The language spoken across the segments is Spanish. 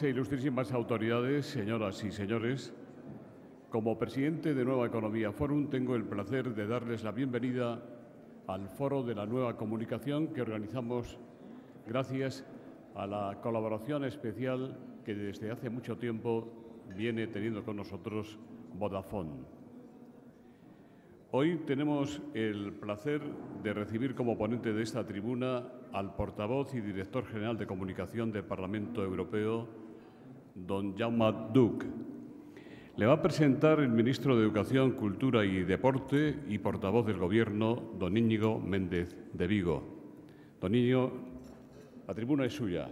ilustrísimas autoridades, señoras y señores, como presidente de Nueva Economía Forum tengo el placer de darles la bienvenida al Foro de la Nueva Comunicación que organizamos gracias a la colaboración especial que desde hace mucho tiempo viene teniendo con nosotros Vodafone. Hoy tenemos el placer de recibir como ponente de esta tribuna al portavoz y director general de comunicación del Parlamento Europeo, don Jaume Duc. Le va a presentar el ministro de Educación, Cultura y Deporte y portavoz del Gobierno, don Íñigo Méndez de Vigo. Don Íñigo, la tribuna es suya.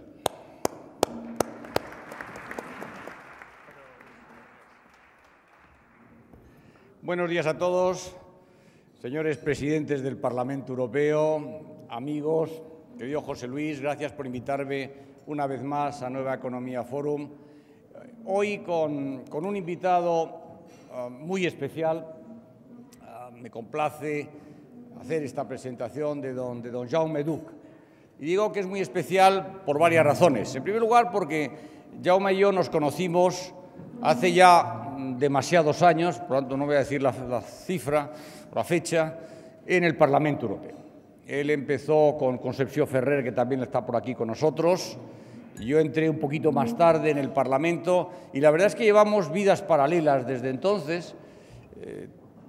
Buenos días a todos, señores presidentes del Parlamento Europeo, amigos, querido José Luis, gracias por invitarme una vez más a Nueva Economía Forum Hoy con, un invitado ah, muy especial, ah, me complace hacer esta presentación de don, don Jaume Duc. Y digo que es muy especial por varias razones. En primer lugar, porque Jaume y yo nos conocimos hace ya demasiados años, por lo tanto no voy a decir la, la cifra o la fecha, en el Parlamento Europeo. Él empezó con Concepción Ferrer, que también está por aquí con nosotros, yo entré un poquito más tarde en el Parlamento y la verdad es que llevamos vidas paralelas desde entonces. Eh,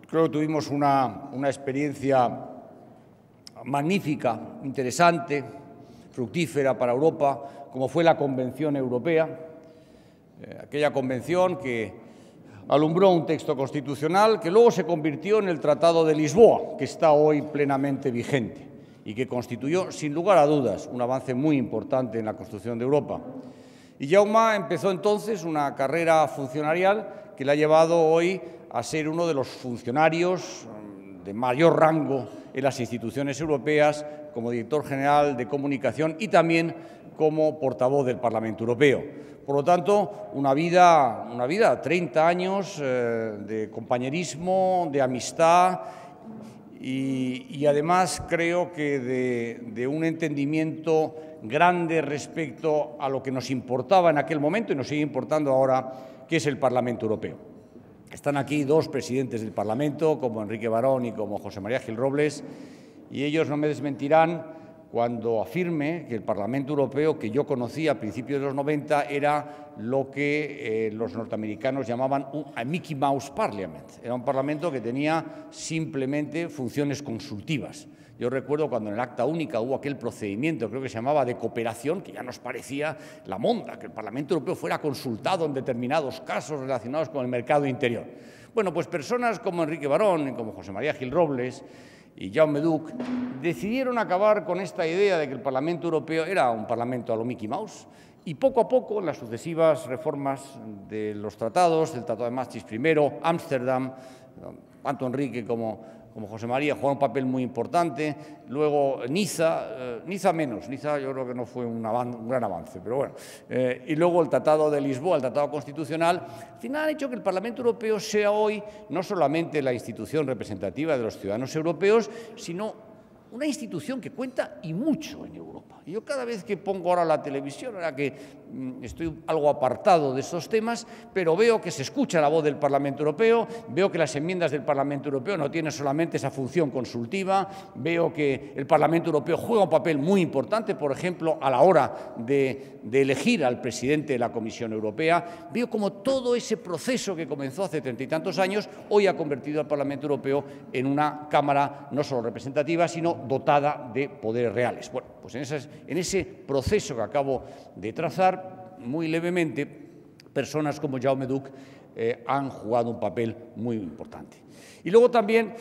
creo que tuvimos una, experiencia magnífica, interesante, fructífera para Europa, como fue la Convención Europea, eh, aquella convención que alumbró un texto constitucional que luego se convirtió en el Tratado de Lisboa, que está hoy plenamente vigente y que constituyó, sin lugar a dudas, un avance muy importante en la construcción de Europa. Y Jauma empezó entonces una carrera funcionarial que le ha llevado hoy a ser uno de los funcionarios mm, de mayor rango en las instituciones europeas como director general de comunicación y también como portavoz del Parlamento Europeo. Por lo tanto, una vida, una vida 30 años eh, de compañerismo, de amistad y, además creo que de, de un entendimiento grande respecto a lo que nos importaba en aquel momento y nos sigue importando ahora, que es el Parlamento Europeo. Están aquí dos presidentes del Parlamento, como Enrique Barón y como José María Gil Robles, y ellos no me desmentirán cuando afirme que el Parlamento Europeo, que yo conocí a principios de los 90, era lo que eh, los norteamericanos llamaban un Mickey Mouse Parliament. Era un Parlamento que tenía simplemente funciones consultivas. Yo recuerdo cuando en el Acta Única hubo aquel procedimiento, creo que se llamaba de cooperación, que ya nos parecía la monda, que el Parlamento Europeo fuera consultado en determinados casos relacionados con el mercado interior. Bueno, pues personas como Enrique Barón, y como José María Gil Robles, y Jaume Duc decidieron acabar con esta idea de que el Parlamento Europeo era un Parlamento a lo Mickey Mouse y poco a poco, en las sucesivas reformas de los tratados, el Tratado de Maastricht I Ámsterdam, tanto Enrique como como José María, juega un papel muy importante. Luego Niza, eh, Niza menos, Niza yo creo que no fue un, gran avance, pero bueno. Eh, y luego el Tratado de Lisboa, el Tratado Constitucional, al final han hecho que el Parlamento Europeo sea hoy no solamente la institución representativa de los ciudadanos europeos, sino una institución que cuenta y mucho en Europa. Yo cada vez que pongo ahora la televisión, ahora que Mm, estoy algo apartado de estos temas, pero veo que se escucha la voz del Parlamento Europeo, veo que las enmiendas del Parlamento Europeo no tienen solamente esa función consultiva, veo que el Parlamento Europeo juega un papel muy importante, por ejemplo, a la hora de, elegir al presidente de la Comisión Europea, veo como todo ese proceso que comenzó hace treinta y tantos años hoy ha convertido al Parlamento Europeo en una Cámara no solo representativa, sino dotada de poderes reales. Bueno, pues en ese proceso que acabo de trazar, muy levemente, personas como Jaume Duc eh, han jugado un papel muy importante. Y luego también,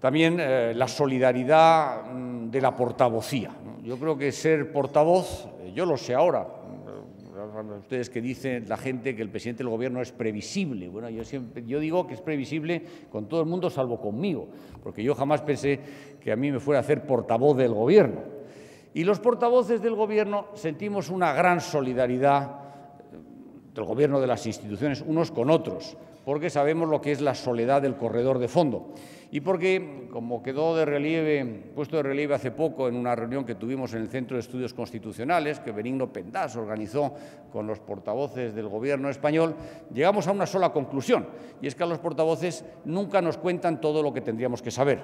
también eh, la solidaridad mm, de la portavocía. Yo creo que ser portavoz, eh, yo lo sé ahora, mm, ustedes que dicen la gente que el presidente del gobierno es previsible. Bueno, yo siempre yo digo que es previsible con todo el mundo salvo conmigo, porque yo jamás pensé que a mí me fuera a hacer portavoz del gobierno. Y los portavoces del Gobierno sentimos una gran solidaridad eh, del Gobierno de las instituciones unos con otros, porque sabemos lo que es la soledad del corredor de fondo. Y porque, como quedó de relieve, puesto de relieve hace poco en una reunión que tuvimos en el Centro de Estudios Constitucionales, que Benigno Pendás organizó con los portavoces del Gobierno español, llegamos a una sola conclusión, y es que a los portavoces nunca nos cuentan todo lo que tendríamos que saber,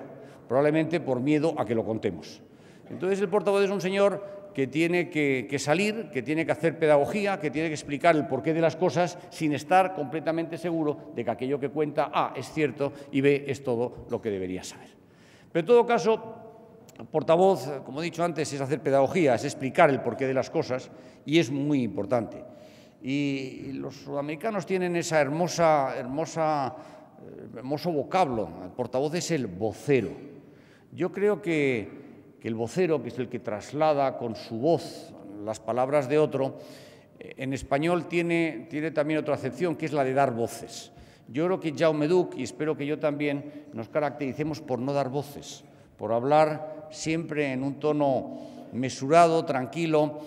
probablemente por miedo a que lo contemos. Entonces el portavoz es un señor que tiene que, salir, que tiene que hacer pedagogía, que tiene que explicar el porqué de las cosas sin estar completamente seguro de que aquello que cuenta A ah, es cierto y B es todo lo que debería saber. Pero en todo caso, portavoz, como he dicho antes, es hacer pedagogía, es explicar el porqué de las cosas y es muy importante. Y los sudamericanos tienen esa hermosa, hermosa, eh, hermoso vocablo. El portavoz es el vocero. Yo creo que que el vocero, que es el que traslada con su voz las palabras de otro, eh, en español tiene, tiene también otra acepción, que es la de dar voces. Yo creo que Jaume Duc, y espero que yo también, nos caractericemos por no dar voces, por hablar siempre en un tono mesurado, tranquilo,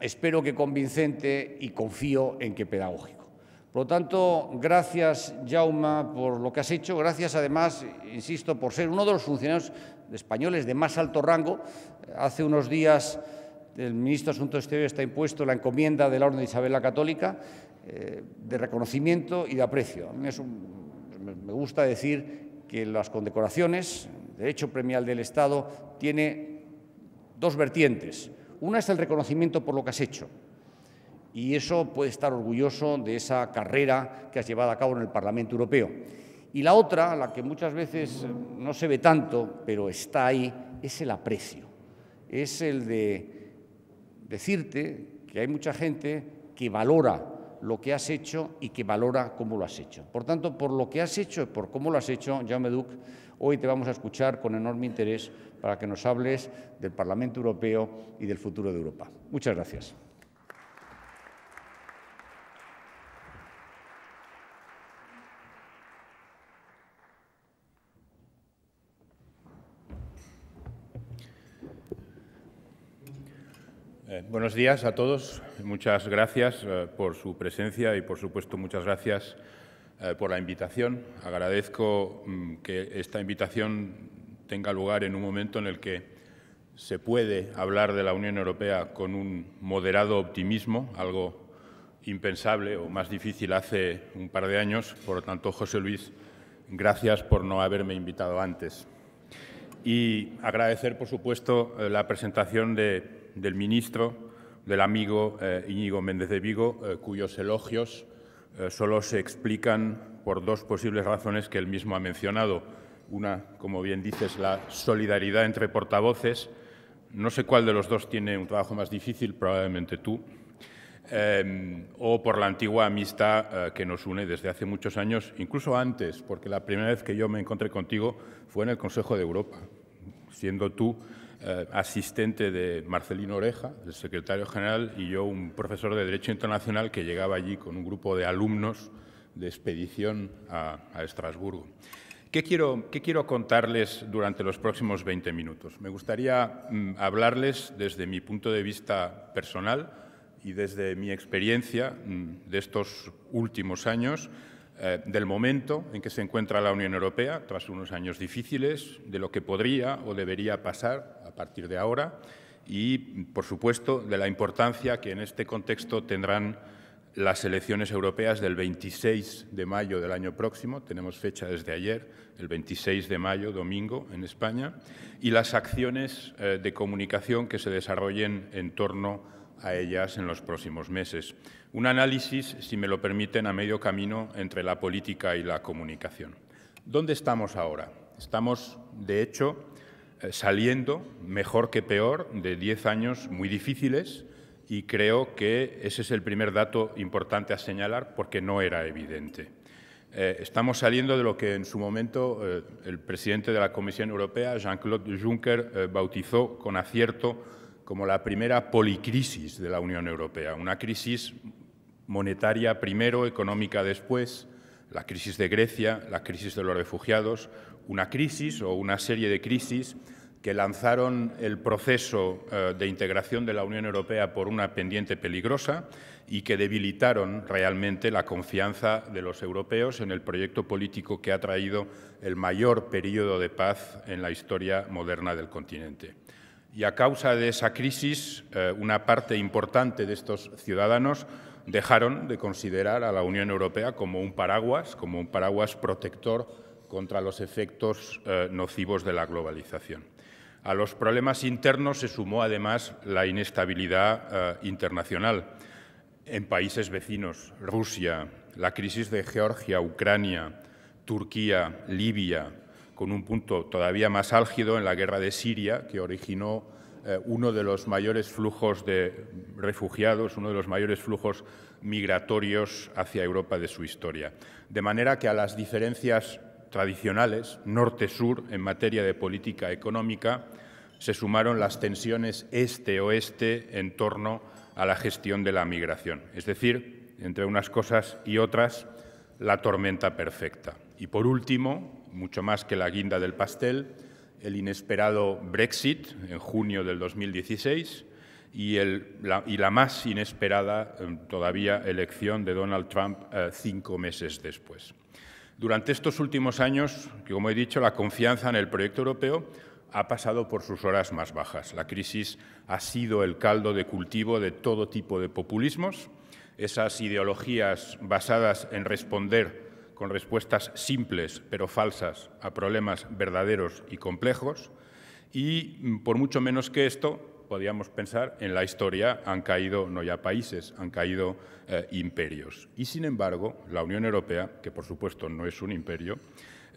espero que convincente y confío en que pedagógico. Por lo tanto, gracias, Jaume por lo que has hecho. Gracias, además, insisto, por ser uno de los funcionarios españoles de más alto rango. Hace unos días el ministro de Asuntos Exteriores está impuesto la encomienda de la Orden de Isabel la Católica eh, de reconocimiento y de aprecio. A mí me gusta decir que las condecoraciones, derecho premial del Estado, tiene dos vertientes. Una es el reconocimiento por lo que has hecho, y eso puede estar orgulloso de esa carrera que has llevado a cabo en el Parlamento Europeo. Y la otra, la que muchas veces eh, no se ve tanto, pero está ahí, es el aprecio. Es el de decirte que hay mucha gente que valora lo que has hecho y que valora cómo lo has hecho. Por tanto, por lo que has hecho y por cómo lo has hecho, Jean Meduc, hoy te vamos a escuchar con enorme interés para que nos hables del Parlamento Europeo y del futuro de Europa. Muchas gracias. buenos días a todos. Muchas gracias eh, por su presencia y, por supuesto, muchas gracias eh, por la invitación. Agradezco mm, que esta invitación tenga lugar en un momento en el que se puede hablar de la Unión Europea con un moderado optimismo, algo impensable o más difícil hace un par de años. Por lo tanto, José Luis, gracias por no haberme invitado antes. Y agradecer, por supuesto, eh, la presentación de del ministro, del amigo eh, Íñigo Méndez de Vigo, eh, cuyos elogios eh, solo se explican por dos posibles razones que él mismo ha mencionado. Una, como bien dices, la solidaridad entre portavoces. No sé cuál de los dos tiene un trabajo más difícil, probablemente tú. Em, o por la antigua amistad que nos une desde hace muchos años, incluso antes, porque la primera vez que yo me encontré contigo fue en el Consejo de Europa, siendo tú eh, asistente de Marcelino Oreja, el secretario general, y yo, un profesor de Derecho Internacional que llegaba allí con un grupo de alumnos de expedición a, Estrasburgo. ¿Qué quiero, ¿Qué quiero, contarles durante los próximos 20 minutos? Me gustaría mm, hablarles desde mi punto de vista personal y desde mi experiencia mm, de estos últimos años eh, del momento en que se encuentra la Unión Europea, tras unos años difíciles, de lo que podría o debería pasar a partir de ahora y, por supuesto, de la importancia que en este contexto tendrán las elecciones europeas del 26 de mayo del año próximo, tenemos fecha desde ayer, el 26 de mayo, domingo, en España, y las acciones eh, de comunicación que se desarrollen en torno a ellas en los próximos meses. Un análisis, si me lo permiten, a medio camino entre la política y la comunicación. ¿Dónde estamos ahora? Estamos, de hecho, eh, saliendo, mejor que peor, de diez años muy difíciles y creo que ese es el primer dato importante a señalar porque no era evidente. Eh, estamos saliendo de lo que en su momento eh, el presidente de la Comisión Europea, Jean-Claude Juncker, bautizó con acierto como la primera policrisis de la Unión Europea, una crisis monetaria primero, económica después, la crisis de Grecia, la crisis de los refugiados, una crisis o una serie de crisis que lanzaron el proceso eh, de integración de la Unión Europea por una pendiente peligrosa y que debilitaron realmente la confianza de los europeos en el proyecto político que ha traído el mayor periodo de paz en la historia moderna del continente. Y a causa de esa crisis, eh, una parte importante de estos ciudadanos dejaron de considerar a la Unión Europea como un paraguas, como un paraguas protector contra los efectos eh, nocivos de la globalización. A los problemas internos se sumó además la inestabilidad eh, internacional en países vecinos, Rusia, la crisis de Georgia, Ucrania, Turquía, Libia, con un punto todavía más álgido en la guerra de Siria, que originó eh, uno de los mayores flujos de refugiados, uno de los mayores flujos migratorios hacia Europa de su historia. De manera que a las diferencias tradicionales, norte-sur, en materia de política económica, se sumaron las tensiones este-oeste en torno a la gestión de la migración. Es decir, entre unas cosas y otras, la tormenta perfecta. Y por último, mucho más que la guinda del pastel, el inesperado Brexit en junio del 2016 y, el, la, y la, más inesperada eh, todavía elección de Donald Trump eh, cinco meses después. Durante estos últimos años, como he dicho, la confianza en el proyecto europeo ha pasado por sus horas más bajas. La crisis ha sido el caldo de cultivo de todo tipo de populismos, esas ideologías basadas en responder con respuestas simples pero falsas a problemas verdaderos y complejos. Y mm, por mucho menos que esto, podríamos pensar, en la historia han caído no ya países, han caído eh, imperios. Y sin embargo, la Unión Europea, que por supuesto no es un imperio,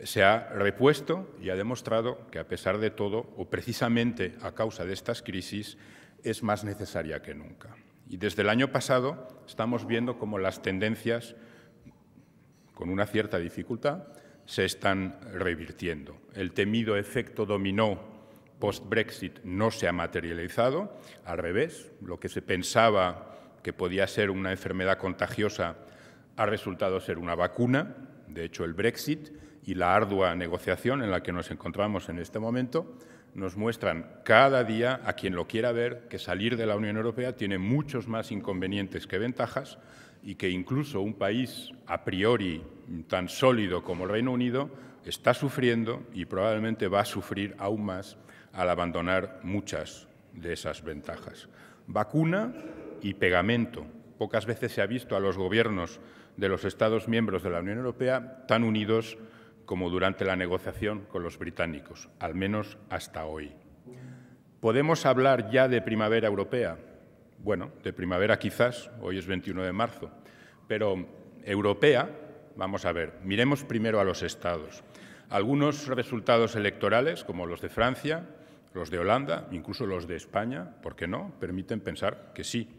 se ha repuesto y ha demostrado que a pesar de todo, o precisamente a causa de estas crisis, es más necesaria que nunca. Y desde el año pasado estamos viendo cómo las tendencias con una cierta dificultad, se están revirtiendo. El temido efecto dominó post-Brexit no se ha materializado, al revés, lo que se pensaba que podía ser una enfermedad contagiosa ha resultado ser una vacuna, de hecho el Brexit y la ardua negociación en la que nos encontramos en este momento nos muestran cada día a quien lo quiera ver que salir de la Unión Europea tiene muchos más inconvenientes que ventajas y que incluso un país a priori tan sólido como el Reino Unido está sufriendo y probablemente va a sufrir aún más al abandonar muchas de esas ventajas. Vacuna y pegamento. Pocas veces se ha visto a los gobiernos de los Estados miembros de la Unión Europea tan unidos como durante la negociación con los británicos, al menos hasta hoy. ¿Podemos hablar ya de primavera europea? Bueno, de primavera quizás, hoy es 21 de marzo, pero europea, vamos a ver, miremos primero a los estados. Algunos resultados electorales, como los de Francia, los de Holanda, incluso los de España, ¿por qué no?, permiten pensar que sí.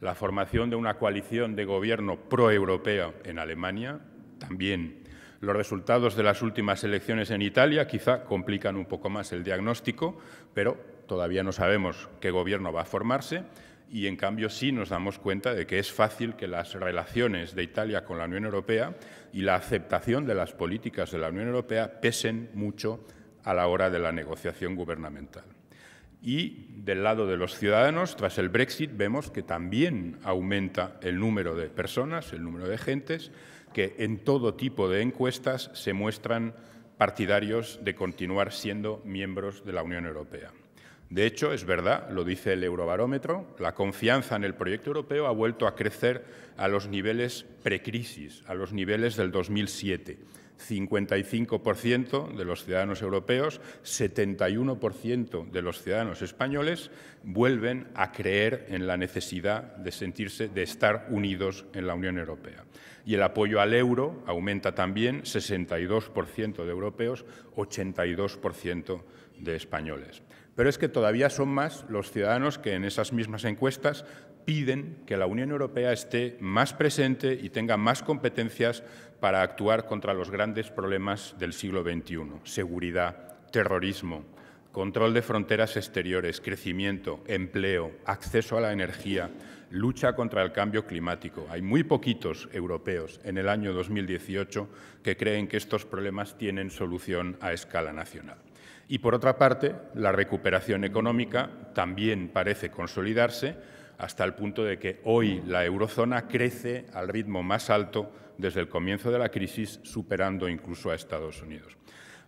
La formación de una coalición de gobierno proeuropea en Alemania también. Los resultados de las últimas elecciones en Italia quizá complican un poco más el diagnóstico, pero todavía no sabemos qué gobierno va a formarse y en cambio sí nos damos cuenta de que es fácil que las relaciones de Italia con la Unión Europea y la aceptación de las políticas de la Unión Europea pesen mucho a la hora de la negociación gubernamental. Y del lado de los ciudadanos, tras el Brexit, vemos que también aumenta el número de personas, el número de gentes, que en todo tipo de encuestas se muestran partidarios de continuar siendo miembros de la Unión Europea. De hecho, es verdad, lo dice el Eurobarómetro, la confianza en el proyecto europeo ha vuelto a crecer a los niveles precrisis, a los niveles del 2007. 55% de los ciudadanos europeos, 71% de los ciudadanos españoles vuelven a creer en la necesidad de sentirse, de estar unidos en la Unión Europea. Y el apoyo al euro aumenta también, 62% de europeos, 82% de españoles. Pero es que todavía son más los ciudadanos que en esas mismas encuestas piden que la Unión Europea esté más presente y tenga más competencias para actuar contra los grandes problemas del siglo XXI, seguridad, terrorismo, control de fronteras exteriores, crecimiento, empleo, acceso a la energía, lucha contra el cambio climático. Hay muy poquitos europeos en el año 2018 que creen que estos problemas tienen solución a escala nacional. Y por otra parte, la recuperación económica también parece consolidarse hasta el punto de que hoy la eurozona crece al ritmo más alto desde el comienzo de la crisis, superando incluso a Estados Unidos.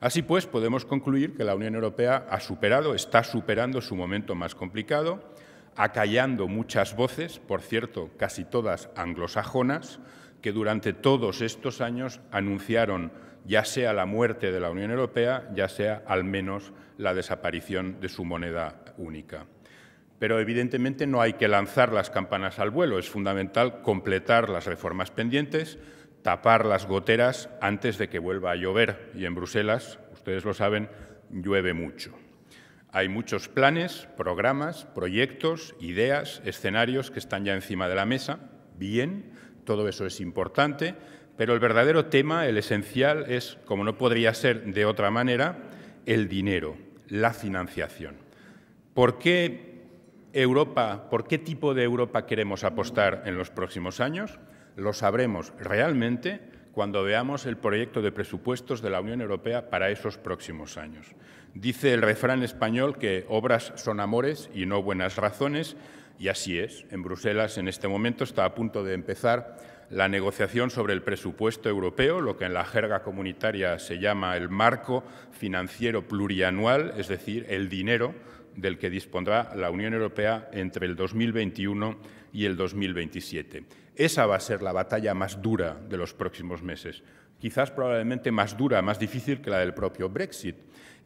Así pues, podemos concluir que la Unión Europea ha superado, está superando su momento más complicado, acallando muchas voces, por cierto, casi todas anglosajonas, que durante todos estos años anunciaron ya sea la muerte de la Unión Europea, ya sea al menos la desaparición de su moneda única. Pero evidentemente no hay que lanzar las campanas al vuelo, es fundamental completar las reformas pendientes, tapar las goteras antes de que vuelva a llover. Y en Bruselas, ustedes lo saben, llueve mucho. Hay muchos planes, programas, proyectos, ideas, escenarios que están ya encima de la mesa. Bien, todo eso es importante, pero el verdadero tema, el esencial, es, como no podría ser de otra manera, el dinero, la financiación. ¿Por qué Europa, por qué tipo de Europa queremos apostar en los próximos años? Lo sabremos realmente cuando veamos el proyecto de presupuestos de la Unión Europea para esos próximos años. Dice el refrán español que obras son amores y no buenas razones, y así es. En Bruselas, en este momento, está a punto de empezar la negociación sobre el presupuesto europeo, lo que en la jerga comunitaria se llama el marco financiero plurianual, es decir, el dinero del que dispondrá la Unión Europea entre el 2021 y el 2027. Esa va a ser la batalla más dura de los próximos meses, quizás probablemente más dura, más difícil que la del propio Brexit.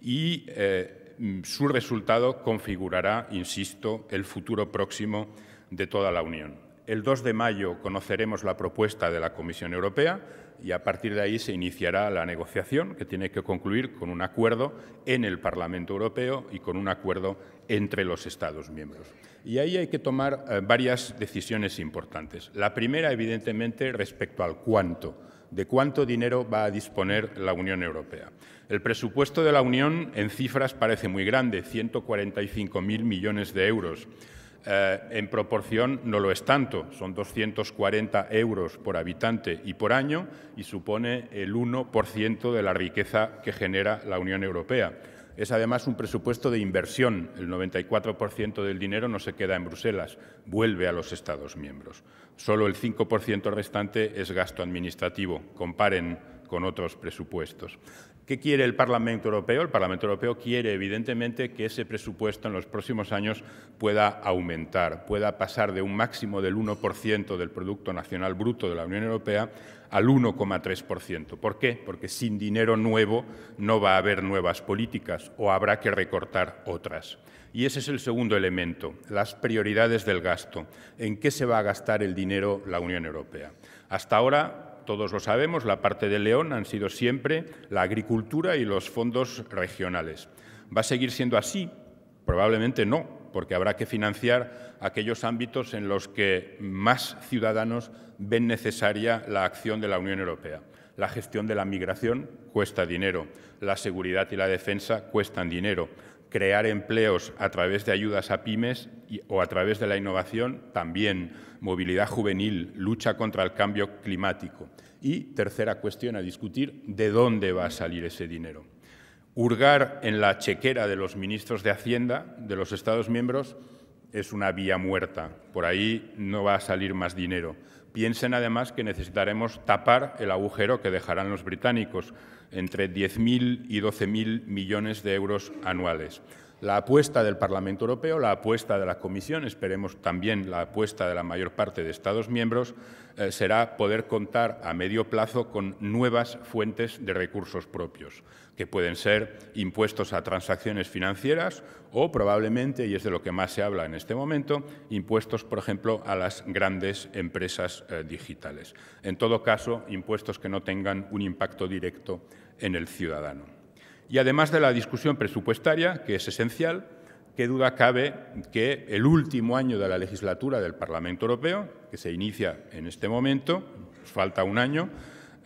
Y eh, Mm, su resultado configurará, insisto, el futuro próximo de toda la Unión. El 2 de mayo conoceremos la propuesta de la Comisión Europea y a partir de ahí se iniciará la negociación que tiene que concluir con un acuerdo en el Parlamento Europeo y con un acuerdo entre los Estados miembros. Y ahí hay que tomar eh, varias decisiones importantes. La primera, evidentemente, respecto al cuánto, de cuánto dinero va a disponer la Unión Europea. El presupuesto de la Unión en cifras parece muy grande, 145.000 millones de euros. Eh, en proporción no lo es tanto, son 240 euros por habitante y por año y supone el 1% de la riqueza que genera la Unión Europea. Es además un presupuesto de inversión, el 94% del dinero no se queda en Bruselas, vuelve a los Estados miembros. Solo el 5% restante es gasto administrativo. Comparen con otros presupuestos. ¿Qué quiere el Parlamento Europeo? El Parlamento Europeo quiere, evidentemente, que ese presupuesto en los próximos años pueda aumentar, pueda pasar de un máximo del 1% del Producto Nacional Bruto de la Unión Europea al 1,3%. ¿Por qué? Porque sin dinero nuevo no va a haber nuevas políticas o habrá que recortar otras. Y ese es el segundo elemento, las prioridades del gasto. ¿En qué se va a gastar el dinero la Unión Europea? Hasta ahora todos lo sabemos, la parte de León han sido siempre la agricultura y los fondos regionales. ¿Va a seguir siendo así? Probablemente no, porque habrá que financiar aquellos ámbitos en los que más ciudadanos ven necesaria la acción de la Unión Europea. La gestión de la migración cuesta dinero, la seguridad y la defensa cuestan dinero, crear empleos a través de ayudas a pymes o a través de la innovación, también movilidad juvenil, lucha contra el cambio climático. Y tercera cuestión a discutir, ¿de dónde va a salir ese dinero? Hurgar en la chequera de los ministros de Hacienda de los Estados miembros es una vía muerta. Por ahí no va a salir más dinero. Piensen además que necesitaremos tapar el agujero que dejarán los británicos, entre 10.000 y 12.000 millones de euros anuales. La apuesta del Parlamento Europeo, la apuesta de la Comisión, esperemos también la apuesta de la mayor parte de Estados miembros, eh, será poder contar a medio plazo con nuevas fuentes de recursos propios que pueden ser impuestos a transacciones financieras o probablemente, y es de lo que más se habla en este momento, impuestos, por ejemplo, a las grandes empresas eh, digitales. En todo caso, impuestos que no tengan un impacto directo en el ciudadano. Y además de la discusión presupuestaria, que es esencial, qué duda cabe que el último año de la legislatura del Parlamento Europeo, que se inicia en este momento, falta un año,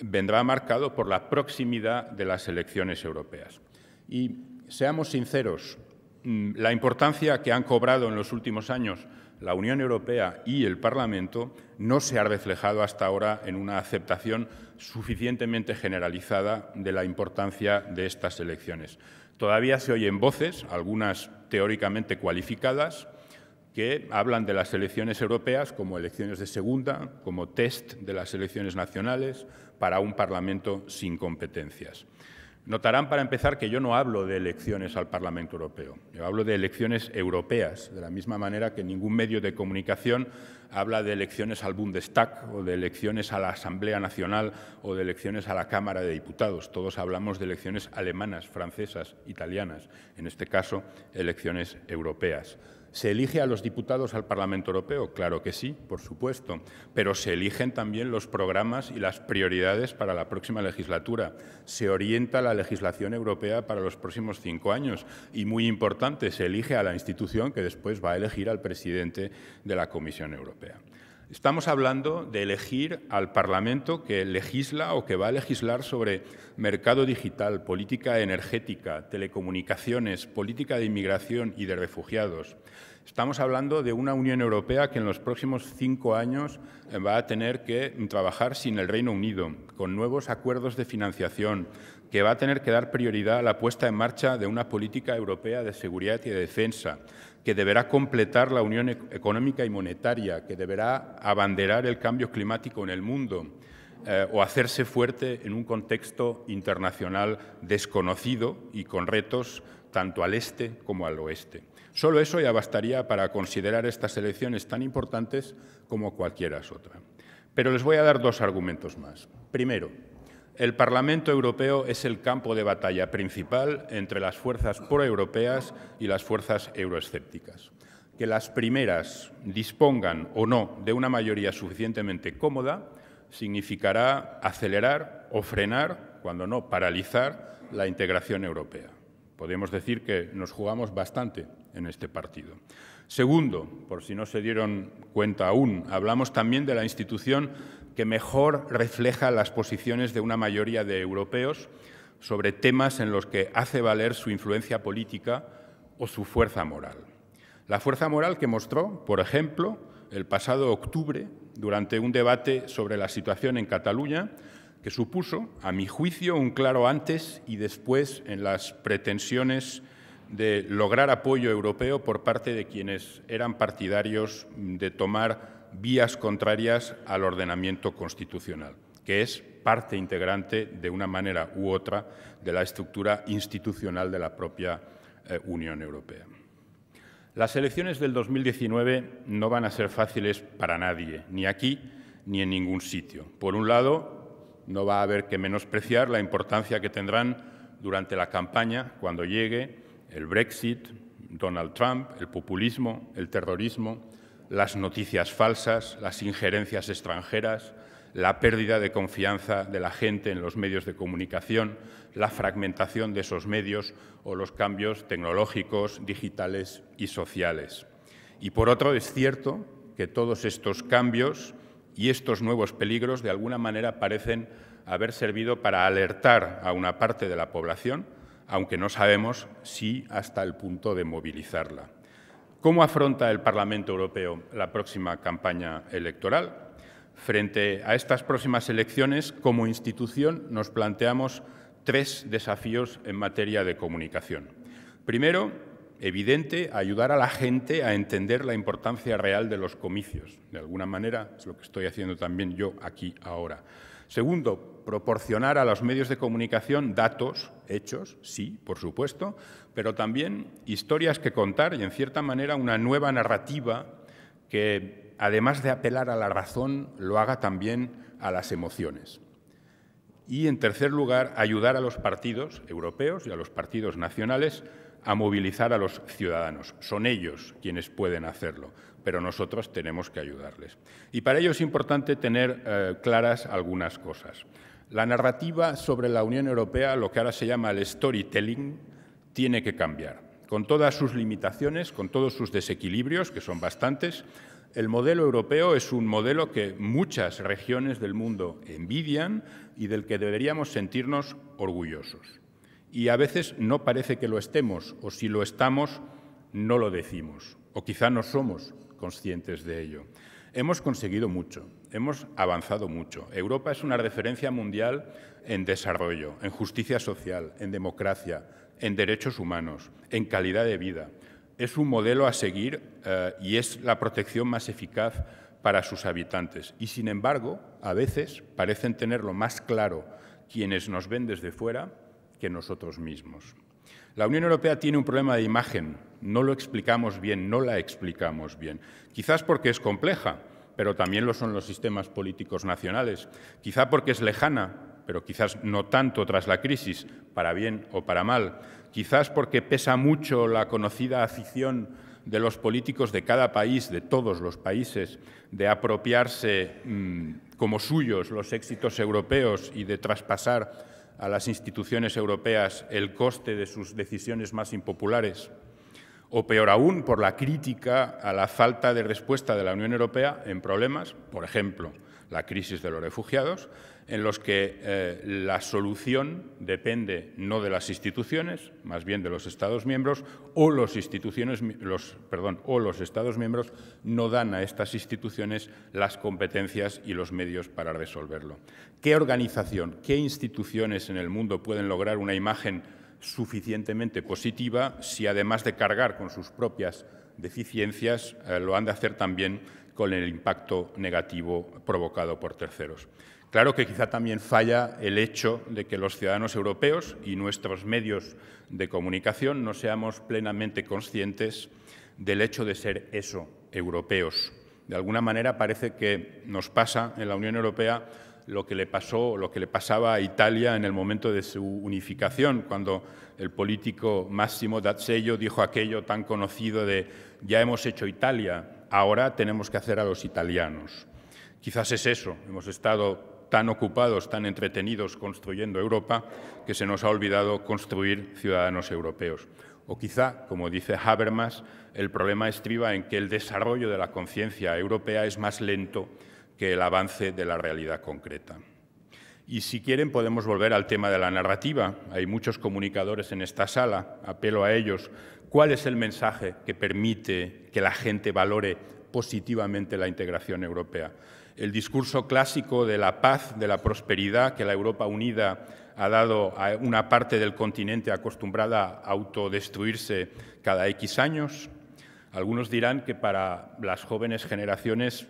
vendrá marcado por la proximidad de las elecciones europeas. Y seamos sinceros, mm, la importancia que han cobrado en los últimos años la Unión Europea y el Parlamento no se ha reflejado hasta ahora en una aceptación suficientemente generalizada de la importancia de estas elecciones. Todavía se oyen voces, algunas teóricamente cualificadas, que hablan de las elecciones europeas como elecciones de segunda, como test de las elecciones nacionales para un Parlamento sin competencias. Notarán para empezar que yo no hablo de elecciones al Parlamento Europeo, yo hablo de elecciones europeas, de la misma manera que ningún medio de comunicación habla de elecciones al Bundestag o de elecciones a la Asamblea Nacional o de elecciones a la Cámara de Diputados. Todos hablamos de elecciones alemanas, francesas, italianas, en este caso elecciones europeas. ¿Se elige a los diputados al Parlamento Europeo? Claro que sí, por supuesto, pero se eligen también los programas y las prioridades para la próxima legislatura. Se orienta la legislación europea para los próximos cinco años y, muy importante, se elige a la institución que después va a elegir al presidente de la Comisión Europea. Estamos hablando de elegir al Parlamento que legisla o que va a legislar sobre mercado digital, política energética, telecomunicaciones, política de inmigración y de refugiados. Estamos hablando de una Unión Europea que en los próximos cinco años eh, va a tener que trabajar sin el Reino Unido, con nuevos acuerdos de financiación, que va a tener que dar prioridad a la puesta en marcha de una política europea de seguridad y de defensa, que deberá completar la unión económica y monetaria, que deberá abanderar el cambio climático en el mundo eh, o hacerse fuerte en un contexto internacional desconocido y con retos tanto al este como al oeste. Solo eso ya bastaría para considerar estas elecciones tan importantes como cualquiera otra. Pero les voy a dar dos argumentos más. Primero, el Parlamento Europeo es el campo de batalla principal entre las fuerzas proeuropeas y las fuerzas euroescépticas. Que las primeras dispongan o no de una mayoría suficientemente cómoda significará acelerar o frenar, cuando no paralizar, la integración europea. Podemos decir que nos jugamos bastante en este partido. Segundo, por si no se dieron cuenta aún, hablamos también de la institución que mejor refleja las posiciones de una mayoría de europeos sobre temas en los que hace valer su influencia política o su fuerza moral. La fuerza moral que mostró, por ejemplo, el pasado octubre, durante un debate sobre la situación en Cataluña, que supuso, a mi juicio, un claro antes y después en las pretensiones de lograr apoyo europeo por parte de quienes eran partidarios de tomar vías contrarias al ordenamiento constitucional, que es parte integrante de una manera u otra de la estructura institucional de la propia eh, Unión Europea. Las elecciones del 2019 no van a ser fáciles para nadie, ni aquí ni en ningún sitio. Por un lado, no va a haber que menospreciar la importancia que tendrán durante la campaña, cuando llegue, el Brexit, Donald Trump, el populismo, el terrorismo, las noticias falsas, las injerencias extranjeras, la pérdida de confianza de la gente en los medios de comunicación, la fragmentación de esos medios o los cambios tecnológicos, digitales y sociales. Y por otro, es cierto que todos estos cambios y estos nuevos peligros de alguna manera parecen haber servido para alertar a una parte de la población, aunque no sabemos si hasta el punto de movilizarla. ¿Cómo afronta el Parlamento Europeo la próxima campaña electoral? Frente a estas próximas elecciones, como institución, nos planteamos tres desafíos en materia de comunicación. Primero, evidente, ayudar a la gente a entender la importancia real de los comicios. De alguna manera, es lo que estoy haciendo también yo aquí ahora. Segundo, proporcionar a los medios de comunicación datos, hechos, sí, por supuesto, pero también historias que contar y, en cierta manera, una nueva narrativa que, además de apelar a la razón, lo haga también a las emociones. Y, en tercer lugar, ayudar a los partidos europeos y a los partidos nacionales a movilizar a los ciudadanos. Son ellos quienes pueden hacerlo, pero nosotros tenemos que ayudarles. Y para ello es importante tener eh, claras algunas cosas. La narrativa sobre la Unión Europea, lo que ahora se llama el storytelling, tiene que cambiar. Con todas sus limitaciones, con todos sus desequilibrios, que son bastantes, el modelo europeo es un modelo que muchas regiones del mundo envidian y del que deberíamos sentirnos orgullosos. Y a veces no parece que lo estemos, o si lo estamos, no lo decimos, o quizá no somos conscientes de ello. Hemos conseguido mucho, hemos avanzado mucho. Europa es una referencia mundial en desarrollo, en justicia social, en democracia, en derechos humanos, en calidad de vida. Es un modelo a seguir eh, y es la protección más eficaz para sus habitantes. Y sin embargo, a veces parecen tenerlo más claro quienes nos ven desde fuera que nosotros mismos. La Unión Europea tiene un problema de imagen, no lo explicamos bien, no la explicamos bien. Quizás porque es compleja, pero también lo son los sistemas políticos nacionales. Quizás porque es lejana, pero quizás no tanto tras la crisis, para bien o para mal, quizás porque pesa mucho la conocida afición de los políticos de cada país, de todos los países, de apropiarse mm, como suyos los éxitos europeos y de traspasar a las instituciones europeas el coste de sus decisiones más impopulares, o peor aún, por la crítica a la falta de respuesta de la Unión Europea en problemas, por ejemplo, la crisis de los refugiados, en los que eh, la solución depende no de las instituciones, más bien de los Estados miembros, o los, perdón, o los Estados miembros no dan a estas instituciones las competencias y los medios para resolverlo. ¿Qué organización, qué instituciones en el mundo pueden lograr una imagen suficientemente positiva si además de cargar con sus propias deficiencias, eh, lo han de hacer también con el impacto negativo provocado por terceros? Claro que quizá también falla el hecho de que los ciudadanos europeos y nuestros medios de comunicación no seamos plenamente conscientes del hecho de ser eso, europeos. De alguna manera parece que nos pasa en la Unión Europea lo que le pasó, lo que le pasaba a Italia en el momento de su unificación, cuando el político Máximo D'Azeglio dijo aquello tan conocido de ya hemos hecho Italia, ahora tenemos que hacer a los italianos. Quizás es eso, hemos estado tan ocupados, tan entretenidos construyendo Europa, que se nos ha olvidado construir ciudadanos europeos. O quizá, como dice Habermas, el problema estriba en que el desarrollo de la conciencia europea es más lento que el avance de la realidad concreta. Y si quieren podemos volver al tema de la narrativa. Hay muchos comunicadores en esta sala, apelo a ellos. ¿Cuál es el mensaje que permite que la gente valore positivamente la integración europea? el discurso clásico de la paz, de la prosperidad que la Europa unida ha dado a una parte del continente acostumbrada a autodestruirse cada X años. Algunos dirán que para las jóvenes generaciones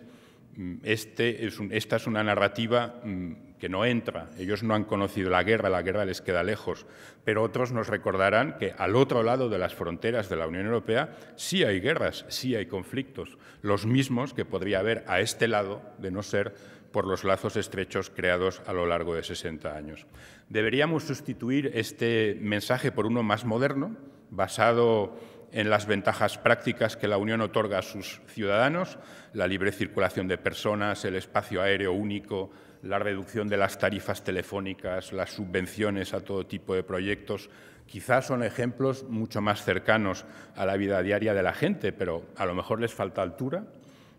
Mm, este esta es una narrativa mm, que no entra. Ellos no han conocido la guerra, la guerra les queda lejos, pero otros nos recordarán que al otro lado de las fronteras de la Unión Europea sí hay guerras, sí hay conflictos, los mismos que podría haber a este lado de no ser por los lazos estrechos creados a lo largo de 60 años. Deberíamos sustituir este mensaje por uno más moderno, basado en las ventajas prácticas que la Unión otorga a sus ciudadanos, la libre circulación de personas, el espacio aéreo único, la reducción de las tarifas telefónicas, las subvenciones a todo tipo de proyectos, quizás son ejemplos mucho más cercanos a la vida diaria de la gente, pero a lo mejor les falta altura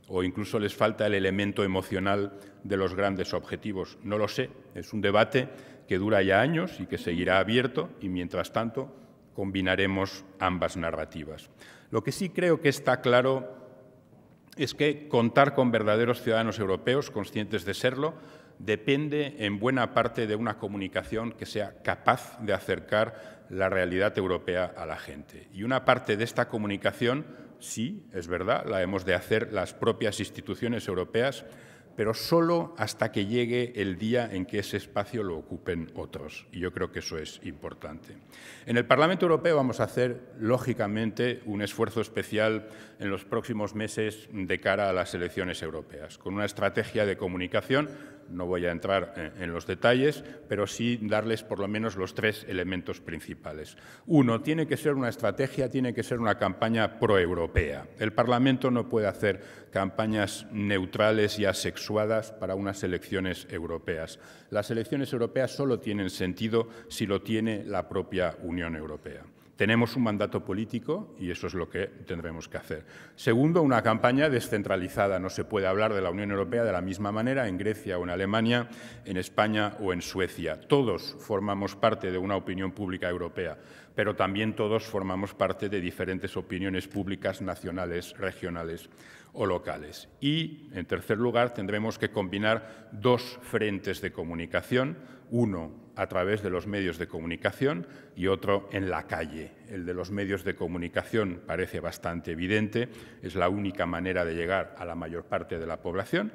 o incluso les falta el elemento emocional de los grandes objetivos. No lo sé, es un debate que dura ya años y que seguirá abierto y mientras tanto combinaremos ambas narrativas. Lo que sí creo que está claro es que contar con verdaderos ciudadanos europeos, conscientes de serlo, depende en buena parte de una comunicación que sea capaz de acercar la realidad europea a la gente. Y una parte de esta comunicación, sí, es verdad, la hemos de hacer las propias instituciones europeas, pero solo hasta que llegue el día en que ese espacio lo ocupen otros. Y yo creo que eso es importante. En el Parlamento Europeo vamos a hacer, lógicamente, un esfuerzo especial en los próximos meses de cara a las elecciones europeas, con una estrategia de comunicación no voy a entrar eh, en los detalles, pero sí darles por lo menos los tres elementos principales. Uno, tiene que ser una estrategia, tiene que ser una campaña proeuropea. El Parlamento no puede hacer campañas neutrales y asexuadas para unas elecciones europeas. Las elecciones europeas solo tienen sentido si lo tiene la propia Unión Europea. Tenemos un mandato político y eso es lo que tendremos que hacer. Segundo, una campaña descentralizada. No se puede hablar de la Unión Europea de la misma manera en Grecia o en Alemania, en España o en Suecia. Todos formamos parte de una opinión pública europea, pero también todos formamos parte de diferentes opiniones públicas nacionales, regionales o locales. Y, en tercer lugar, tendremos que combinar dos frentes de comunicación. Uno, a través de los medios de comunicación y otro en la calle. El de los medios de comunicación parece bastante evidente, es la única manera de llegar a la mayor parte de la población,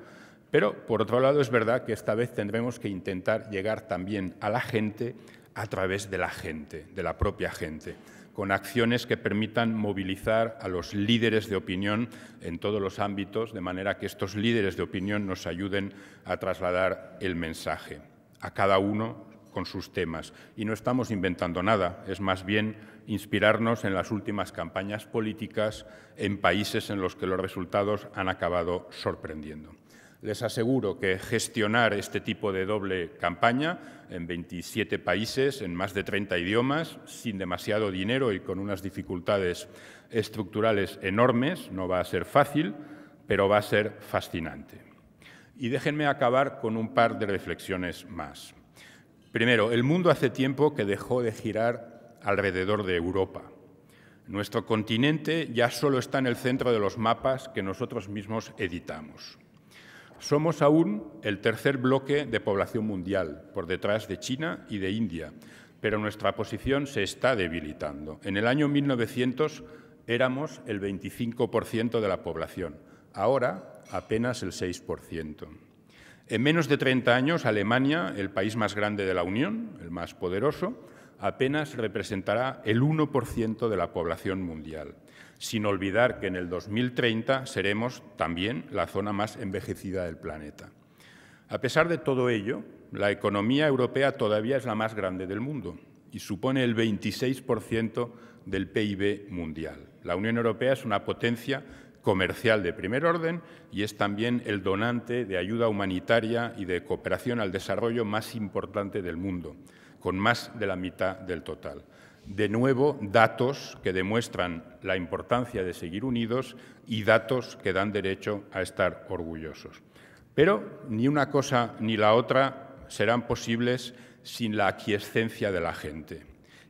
pero por otro lado es verdad que esta vez tendremos que intentar llegar también a la gente a través de la gente, de la propia gente con acciones que permitan movilizar a los líderes de opinión en todos los ámbitos, de manera que estos líderes de opinión nos ayuden a trasladar el mensaje a cada uno con sus temas. Y no estamos inventando nada, es más bien inspirarnos en las últimas campañas políticas en países en los que los resultados han acabado sorprendiendo. Les aseguro que gestionar este tipo de doble campaña en 27 países, en más de 30 idiomas, sin demasiado dinero y con unas dificultades estructurales enormes, no va a ser fácil, pero va a ser fascinante. Y déjenme acabar con un par de reflexiones más. Primero, el mundo hace tiempo que dejó de girar alrededor de Europa. Nuestro continente ya solo está en el centro de los mapas que nosotros mismos editamos. Somos aún el tercer bloque de población mundial, por detrás de China y de India, pero nuestra posición se está debilitando. En el año 1900 éramos el 25% de la población, ahora apenas el 6%. En menos de 30 años, Alemania, el país más grande de la Unión, el más poderoso, apenas representará el 1% de la población mundial, sin olvidar que en el 2030 seremos también la zona más envejecida del planeta. A pesar de todo ello, la economía europea todavía es la más grande del mundo y supone el 26% del PIB mundial. La Unión Europea es una potencia comercial de primer orden y es también el donante de ayuda humanitaria y de cooperación al desarrollo más importante del mundo, con más de la mitad del total. De nuevo, datos que demuestran la importancia de seguir unidos y datos que dan derecho a estar orgullosos. Pero ni una cosa ni la otra serán posibles sin la aquiescencia de la gente.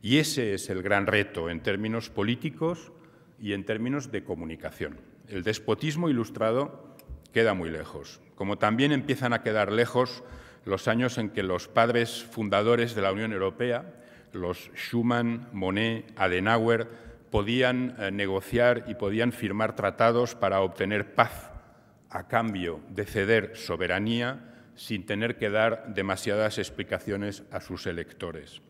Y ese es el gran reto en términos políticos y en términos de comunicación. El despotismo ilustrado queda muy lejos, como también empiezan a quedar lejos los años en que los padres fundadores de la Unión Europea, los Schuman, Monet, Adenauer, podían eh, negociar y podían firmar tratados para obtener paz a cambio de ceder soberanía sin tener que dar demasiadas explicaciones a sus electores.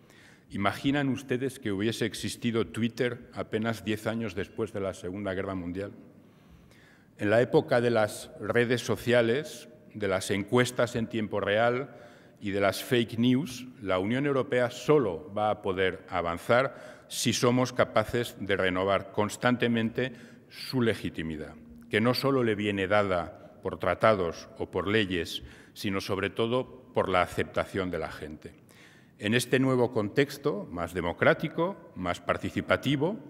¿Imaginan ustedes que hubiese existido Twitter apenas diez años después de la Segunda Guerra Mundial? En la época de las redes sociales, de las encuestas en tiempo real y de las fake news, la Unión Europea solo va a poder avanzar si somos capaces de renovar constantemente su legitimidad, que no solo le viene dada por tratados o por leyes, sino sobre todo por la aceptación de la gente. En este nuevo contexto, más democrático, más participativo,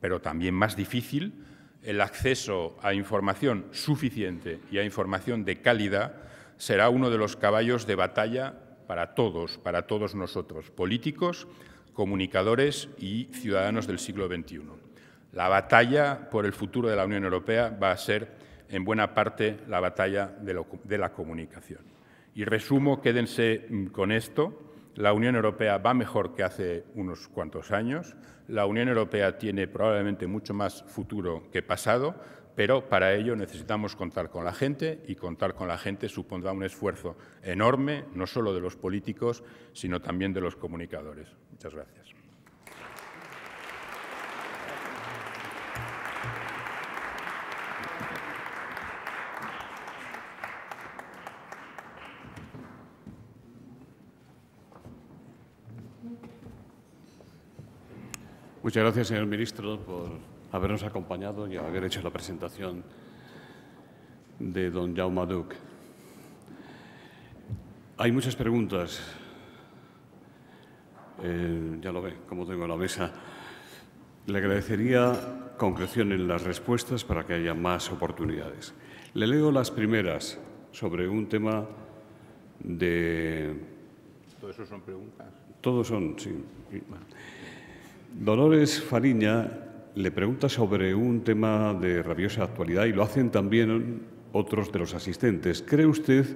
pero también más difícil, el acceso a información suficiente y a información de calidad será uno de los caballos de batalla para todos, para todos nosotros, políticos, comunicadores y ciudadanos del siglo XXI. La batalla por el futuro de la Unión Europea va a ser en buena parte la batalla de, de la comunicación. Y resumo, quédense mm, con esto, la Unión Europea va mejor que hace unos cuantos años. La Unión Europea tiene probablemente mucho más futuro que pasado, pero para ello necesitamos contar con la gente y contar con la gente supondrá un esfuerzo enorme, no solo de los políticos, sino también de los comunicadores. Muchas gracias. Muchas gracias, señor ministro, por habernos acompañado y haber hecho la presentación de don Jaume Duc. Hay muchas preguntas. Eh, ya lo ve, como tengo la mesa. Le agradecería concreción en las respuestas para que haya más oportunidades. Le leo las primeras sobre un tema de... ¿Todo eso son preguntas? Todos son, sí. Dolores Fariña le pregunta sobre un tema de rabiosa actualidad y lo hacen también otros de los asistentes. ¿Cree usted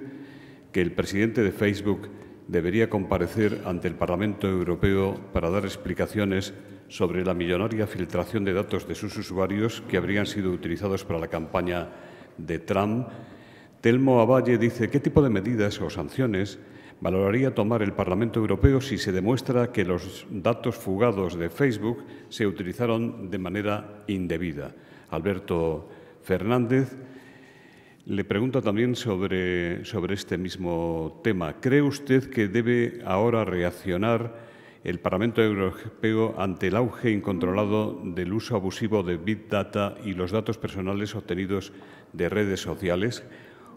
que el presidente de Facebook debería comparecer ante el Parlamento Europeo para dar explicaciones sobre la millonaria filtración de datos de sus usuarios que habrían sido utilizados para la campaña de Trump? Telmo Avalle dice, ¿qué tipo de medidas o sanciones valoraría tomar el Parlamento Europeo si se demuestra que los datos fugados de Facebook se utilizaron de manera indebida. Alberto Fernández le pregunta también sobre, sobre este mismo tema. ¿Cree usted que debe ahora reaccionar el Parlamento Europeo ante el auge incontrolado del uso abusivo de Big Data y los datos personales obtenidos de redes sociales?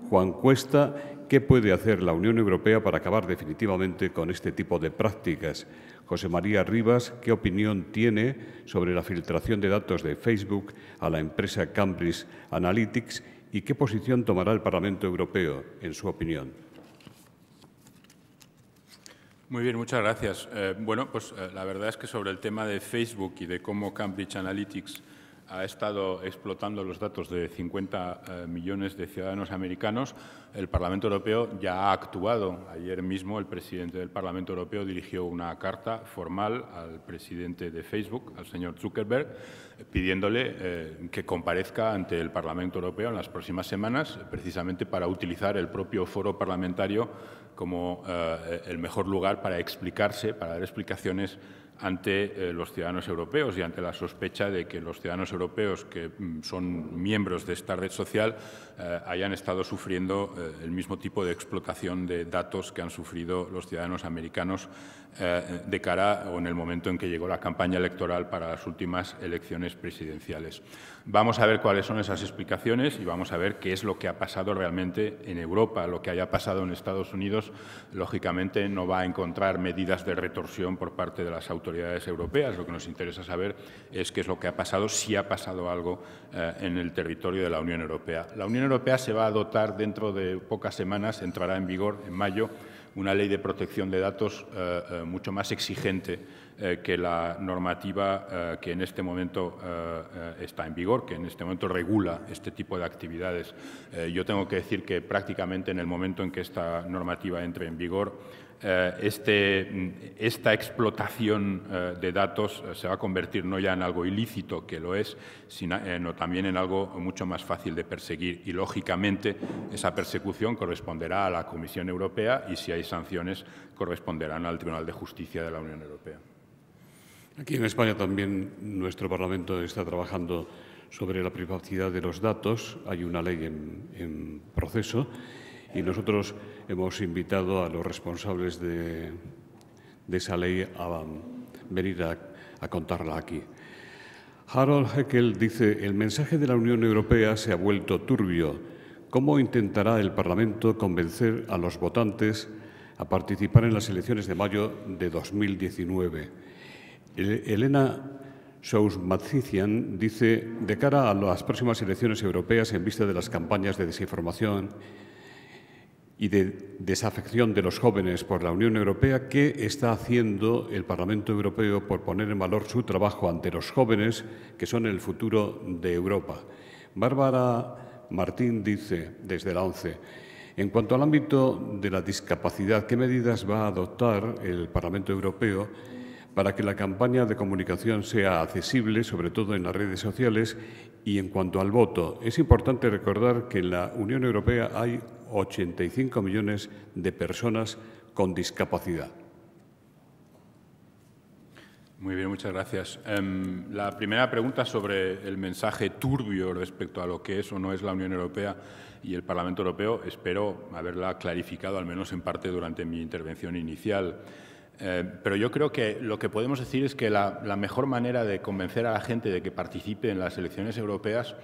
Juan Cuesta, ¿qué puede hacer la Unión Europea para acabar definitivamente con este tipo de prácticas? José María Rivas, ¿qué opinión tiene sobre la filtración de datos de Facebook a la empresa Cambridge Analytics y qué posición tomará el Parlamento Europeo, en su opinión? Muy bien, muchas gracias. Eh, bueno, pues eh, la verdad es que sobre el tema de Facebook y de cómo Cambridge Analytics ha estado explotando los datos de 50 eh, millones de ciudadanos americanos, el Parlamento Europeo ya ha actuado. Ayer mismo el presidente del Parlamento Europeo dirigió una carta formal al presidente de Facebook, al señor Zuckerberg, pidiéndole eh, que comparezca ante el Parlamento Europeo en las próximas semanas, precisamente para utilizar el propio foro parlamentario como eh, el mejor lugar para explicarse, para dar explicaciones ante eh, los ciudadanos europeos y ante la sospecha de que los ciudadanos europeos que mm, son miembros de esta red social eh, hayan estado sufriendo eh, el mismo tipo de explotación de datos que han sufrido los ciudadanos americanos eh, de cara o en el momento en que llegó la campaña electoral para las últimas elecciones presidenciales. Vamos a ver cuáles son esas explicaciones y vamos a ver qué es lo que ha pasado realmente en Europa. Lo que haya pasado en Estados Unidos, lógicamente, no va a encontrar medidas de retorsión por parte de las autoridades europeas. Lo que nos interesa saber es qué es lo que ha pasado, si ha pasado algo eh, en el territorio de la Unión Europea. La Unión Europea se va a dotar dentro de pocas semanas, entrará en vigor en mayo, una ley de protección de datos eh, eh, mucho más exigente eh, que la normativa que en este momento está en vigor, que en este momento regula este tipo de actividades. yo tengo que decir que prácticamente en el momento en que esta normativa entre en vigor, eh, este, mm, esta explotación eh, de datos eh, se va a convertir no ya en algo ilícito, que lo es, sino también en algo mucho más fácil de perseguir. Y, lógicamente, esa persecución corresponderá a la Comisión Europea y, si hay sanciones, corresponderán al Tribunal de Justicia de la Unión Europea. Aquí en España también nuestro Parlamento está trabajando sobre la privacidad de los datos. Hay una ley en, en proceso. Y nosotros hemos invitado a los responsables de, esa ley a venir a, contarla aquí. Harold Heckel dice, el mensaje de la Unión Europea se ha vuelto turbio. ¿Cómo intentará el Parlamento convencer a los votantes a participar en las elecciones de mayo de 2019? Elena Sousmatzician dice, de cara a las próximas elecciones europeas en vista de las campañas de desinformación y de desafección de los jóvenes por la Unión Europea, ¿qué está haciendo el Parlamento Europeo por poner en valor su trabajo ante los jóvenes que son el futuro de Europa? Bárbara Martín dice desde la ONCE, en cuanto al ámbito de la discapacidad, ¿qué medidas va a adoptar el Parlamento Europeo? para que la campaña de comunicación sea accesible, sobre todo en las redes sociales. Y en cuanto al voto, es importante recordar que en la Unión Europea hay 85 millones de personas con discapacidad. Muy bien, muchas gracias. Em, la primera pregunta sobre el mensaje turbio respecto a lo que es o no es la Unión Europea y el Parlamento Europeo, espero haberla clarificado, al menos en parte durante mi intervención inicial. Eh, pero yo creo que lo que podemos decir es que la, mejor manera de convencer a la gente de que participe en las elecciones europeas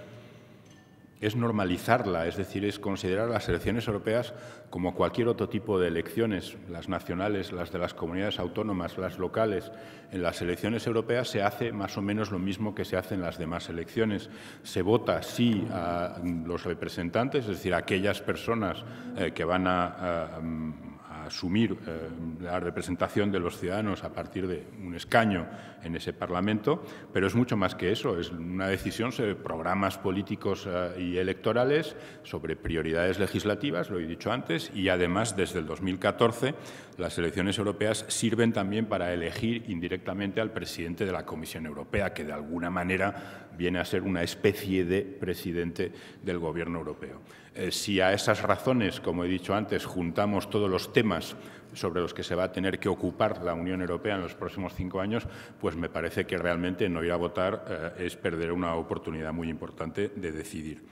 es normalizarla, es decir, es considerar las elecciones europeas como cualquier otro tipo de elecciones, las nacionales, las de las comunidades autónomas, las locales. En las elecciones europeas se hace más o menos lo mismo que se hace en las demás elecciones. Se vota sí a los representantes, es decir, aquellas personas eh, que van a mm, asumir eh, la representación de los ciudadanos a partir de un escaño en ese Parlamento, pero es mucho más que eso, es una decisión sobre programas políticos eh, y electorales, sobre prioridades legislativas, lo he dicho antes, y además desde el 2014 las elecciones europeas sirven también para elegir indirectamente al presidente de la Comisión Europea, que de alguna manera viene a ser una especie de presidente del Gobierno europeo. Eh, si a esas razones, como he dicho antes, juntamos todos los temas sobre los que se va a tener que ocupar la Unión Europea en los próximos cinco años, pues me parece que realmente no ir a votar eh, es perder una oportunidad muy importante de decidir.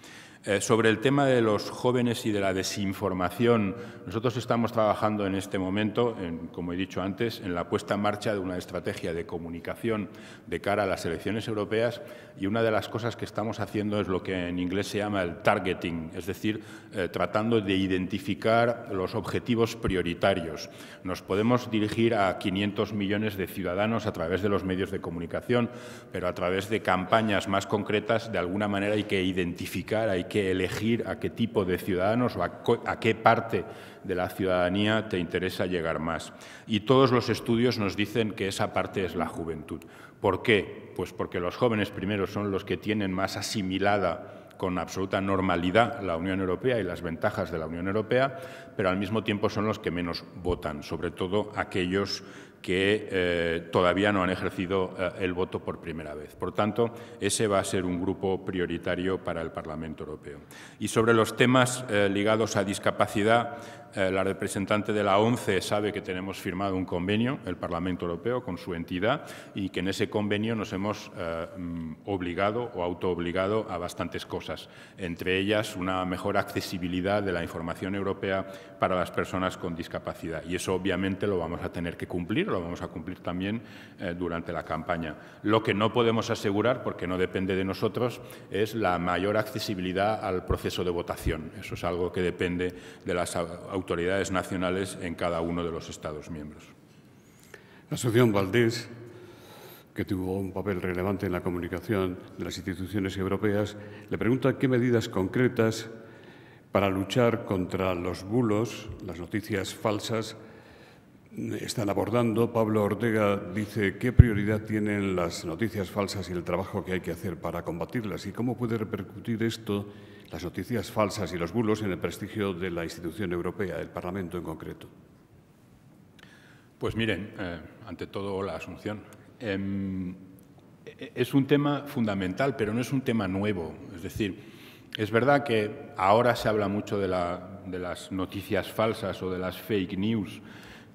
Eh, sobre el tema de los jóvenes y de la desinformación, nosotros estamos trabajando en este momento, como he dicho antes, en la puesta en marcha de una estrategia de comunicación de cara a las elecciones europeas y una de las cosas que estamos haciendo es lo que en inglés se llama el targeting, es decir, eh, tratando de identificar los objetivos prioritarios. Nos podemos dirigir a 500 millones de ciudadanos a través de los medios de comunicación, pero a través de campañas más concretas, de alguna manera hay que identificar, hay que que elegir a qué tipo de ciudadanos o a, qué parte de la ciudadanía te interesa llegar más. Y todos los estudios nos dicen que esa parte es la juventud. ¿Por qué? Pues porque los jóvenes primero son los que tienen más asimilada con absoluta normalidad la Unión Europea y las ventajas de la Unión Europea, pero al mismo tiempo son los que menos votan, sobre todo aquellos que eh, todavía no han ejercido eh, el voto por primera vez. Por tanto, ese va a ser un grupo prioritario para el Parlamento Europeo. Y sobre los temas eh, ligados a discapacidad, eh, la representante de la ONCE sabe que tenemos firmado un convenio, el Parlamento Europeo, con su entidad, y que en ese convenio nos hemos eh, mm, obligado o auto-obligado a bastantes cosas, entre ellas una mejor accesibilidad de la información europea para las personas con discapacidad. Y eso obviamente lo vamos a tener que cumplir, lo vamos a cumplir también eh, durante la campaña. Lo que no podemos asegurar, porque no depende de nosotros, es la mayor accesibilidad al proceso de votación. Eso es algo que depende de las autoridades autoridades nacionales en cada uno de los Estados miembros. La Asociación Valdés, que tuvo un papel relevante en la comunicación de las instituciones europeas, le pregunta qué medidas concretas para luchar contra los bulos, las noticias falsas, están abordando. Pablo Ortega dice qué prioridad tienen las noticias falsas y el trabajo que hay que hacer para combatirlas y cómo puede repercutir esto las noticias falsas y los bulos en el prestigio de la institución europea, del Parlamento en concreto? Pues miren, eh, ante todo la asunción. Em, e, es un tema fundamental, pero no es un tema nuevo. Es decir, es verdad que ahora se habla mucho de las noticias falsas o de las fake news.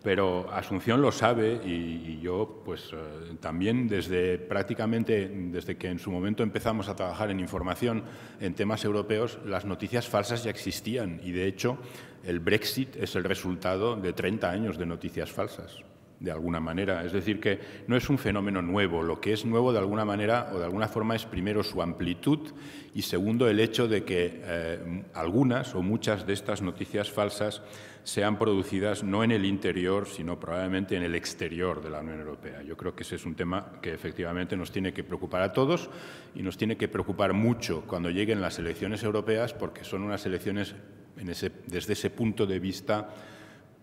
Pero Asunción lo sabe y, yo pues eh, también desde prácticamente, desde que en su momento empezamos a trabajar en información en temas europeos, las noticias falsas ya existían y de hecho el Brexit es el resultado de 30 años de noticias falsas de alguna manera. Es decir, que no es un fenómeno nuevo. Lo que es nuevo, de alguna manera o de alguna forma, es primero su amplitud y segundo el hecho de que eh, algunas o muchas de estas noticias falsas sean producidas no en el interior, sino probablemente en el exterior de la Unión Europea. Yo creo que ese es un tema que efectivamente nos tiene que preocupar a todos y nos tiene que preocupar mucho cuando lleguen las elecciones europeas, porque son unas elecciones desde ese punto de vista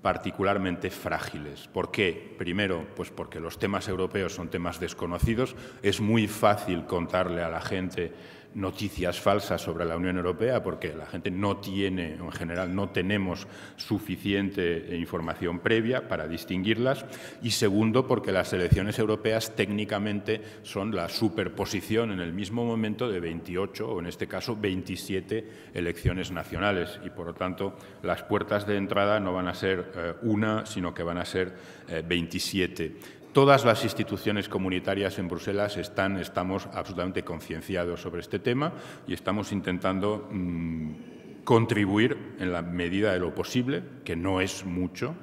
particularmente frágiles. ¿Por qué? Primero, pues porque los temas europeos son temas desconocidos, es muy fácil contarle a la gente noticias falsas sobre la Unión Europea porque la gente no tiene, en general, no tenemos suficiente información previa para distinguirlas y segundo porque las elecciones europeas técnicamente son la superposición en el mismo momento de 28 o en este caso 27 elecciones nacionales y por lo tanto las puertas de entrada no van a ser eh, una sino que van a ser 27 eh, Todas las instituciones comunitarias en Bruselas están, estamos absolutamente concienciados sobre este tema y estamos intentando mm, contribuir en la medida de lo posible, que no es mucho,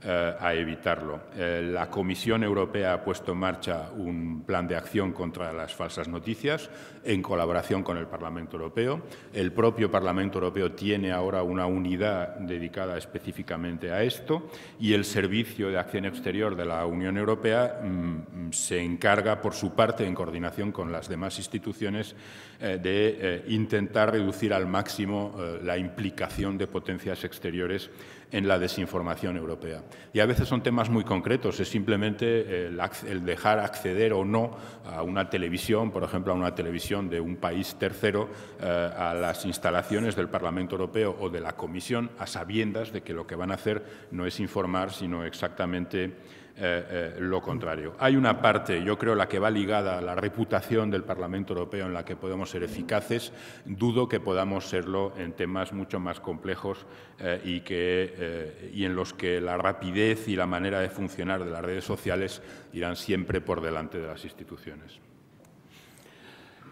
eh, a evitarlo. Eh, la Comisión Europea ha puesto en marcha un plan de acción contra las falsas noticias en colaboración con el Parlamento Europeo. El propio Parlamento Europeo tiene ahora una unidad dedicada específicamente a esto y el Servicio de Acción Exterior de la Unión Europea mm, se encarga, por su parte, en coordinación con las demás instituciones, eh, de intentar reducir al máximo la implicación de potencias exteriores en la desinformación europea. Y a veces son temas muy concretos, es simplemente el, dejar acceder o no a una televisión, por ejemplo, a una televisión de un país tercero, eh, a las instalaciones del Parlamento Europeo o de la Comisión, a sabiendas de que lo que van a hacer no es informar, sino exactamente eh, eh, lo contrario. Hay una parte, yo creo, la que va ligada a la reputación del Parlamento Europeo en la que podemos ser eficaces. Dudo que podamos serlo en temas mucho más complejos eh, y, que, y en los que la rapidez y la manera de funcionar de las redes sociales irán siempre por delante de las instituciones.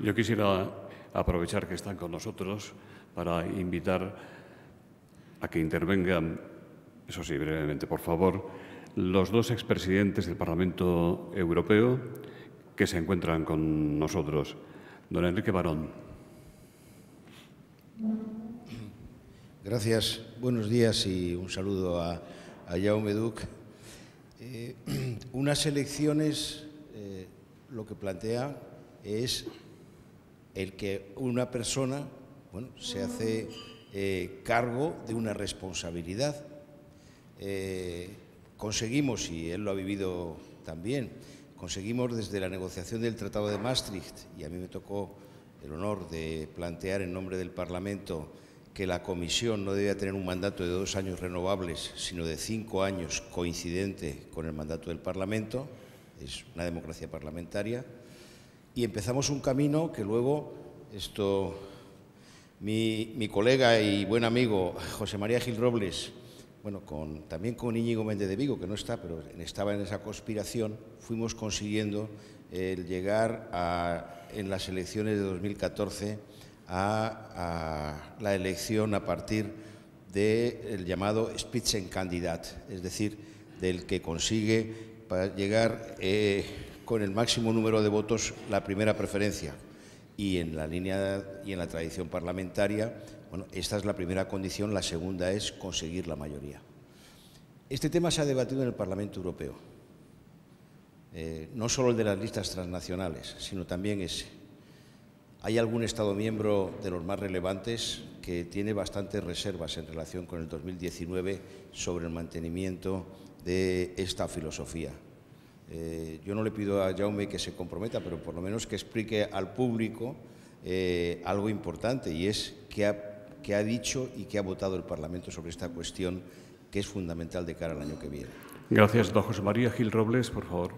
Yo quisiera aprovechar que están con nosotros para invitar a que intervengan, eso sí, brevemente, por favor, los dos expresidentes del Parlamento Europeo que se encuentran con nosotros. Don Enrique Barón. Gracias, buenos días y un saludo a, a Jaume eh, unas elecciones eh, lo que plantea es el que una persona bueno, se hace eh, cargo de una responsabilidad conseguimos, y él lo ha vivido también, conseguimos desde la negociación del Tratado de Maastricht, y a mí me tocó el honor de plantear en nombre del Parlamento que la Comisión no debía tener un mandato de dos años renovables, sino de cinco años coincidente con el mandato del Parlamento, es una democracia parlamentaria, y empezamos un camino que luego, esto, mi, mi colega y buen amigo José María Gil Robles, bueno, con, también con Íñigo Méndez de Vigo, que no está, pero estaba en esa conspiración, fuimos consiguiendo el llegar en las elecciones de 2014 a, la elección a partir del llamado Spitzenkandidat, es decir, del que consigue llegar eh, con el máximo número de votos la primera preferencia. Y en la línea y en la tradición parlamentaria, bueno, esta es la primera condición, la segunda es conseguir la mayoría. Este tema se ha debatido en el Parlamento Europeo, eh, no solo el de las listas transnacionales, sino también ese. Hay algún Estado miembro de los más relevantes que tiene bastantes reservas en relación con el 2019 sobre el mantenimiento de esta filosofía. Eh, yo no le pido a Jaume que se comprometa, pero por lo menos que explique al público eh, algo importante y es que ha que ha dicho y que ha votado el Parlamento sobre esta cuestión que es fundamental de cara al año que viene. Gracias, don José María Gil Robles, por favor.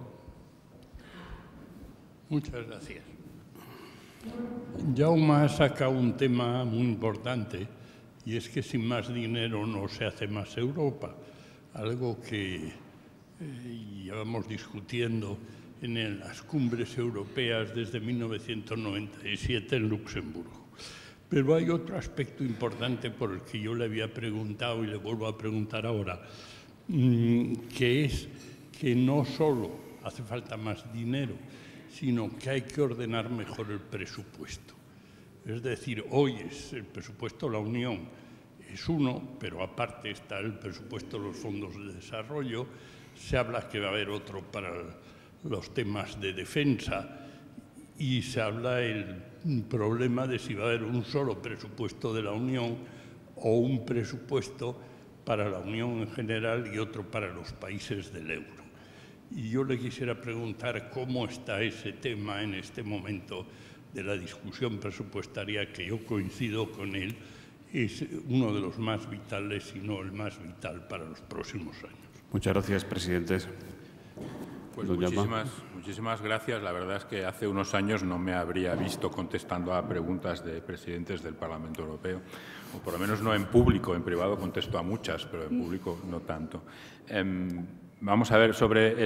Muchas gracias. Jaume ha sacado un tema muy importante y es que sin más dinero no se hace más Europa, algo que eh, llevamos discutiendo en las cumbres europeas desde 1997 en Luxemburgo. Pero hay otro aspecto importante por el que yo le había preguntado y le vuelvo a preguntar ahora, mm, que es que no solo hace falta más dinero, sino que hay que ordenar mejor el presupuesto. Es decir, hoy es el presupuesto de la Unión, es uno, pero aparte está el presupuesto de los fondos de desarrollo, se habla que va a haber otro para los temas de defensa y se habla el un problema de si va a haber un solo presupuesto de la Unión o un presupuesto para la Unión en general y otro para los países del euro. Y yo le quisiera preguntar cómo está ese tema en este momento de la discusión presupuestaria, que yo coincido con él, es uno de los más vitales, si no el más vital, para los próximos años. Muchas gracias, presidentes. Pues muchísimas, gracias. La verdad es que hace unos años no me habría visto contestando a preguntas de presidentes del Parlamento Europeo, o por lo menos no en público. En privado contesto a muchas, pero en público no tanto. Em, vamos a ver sobre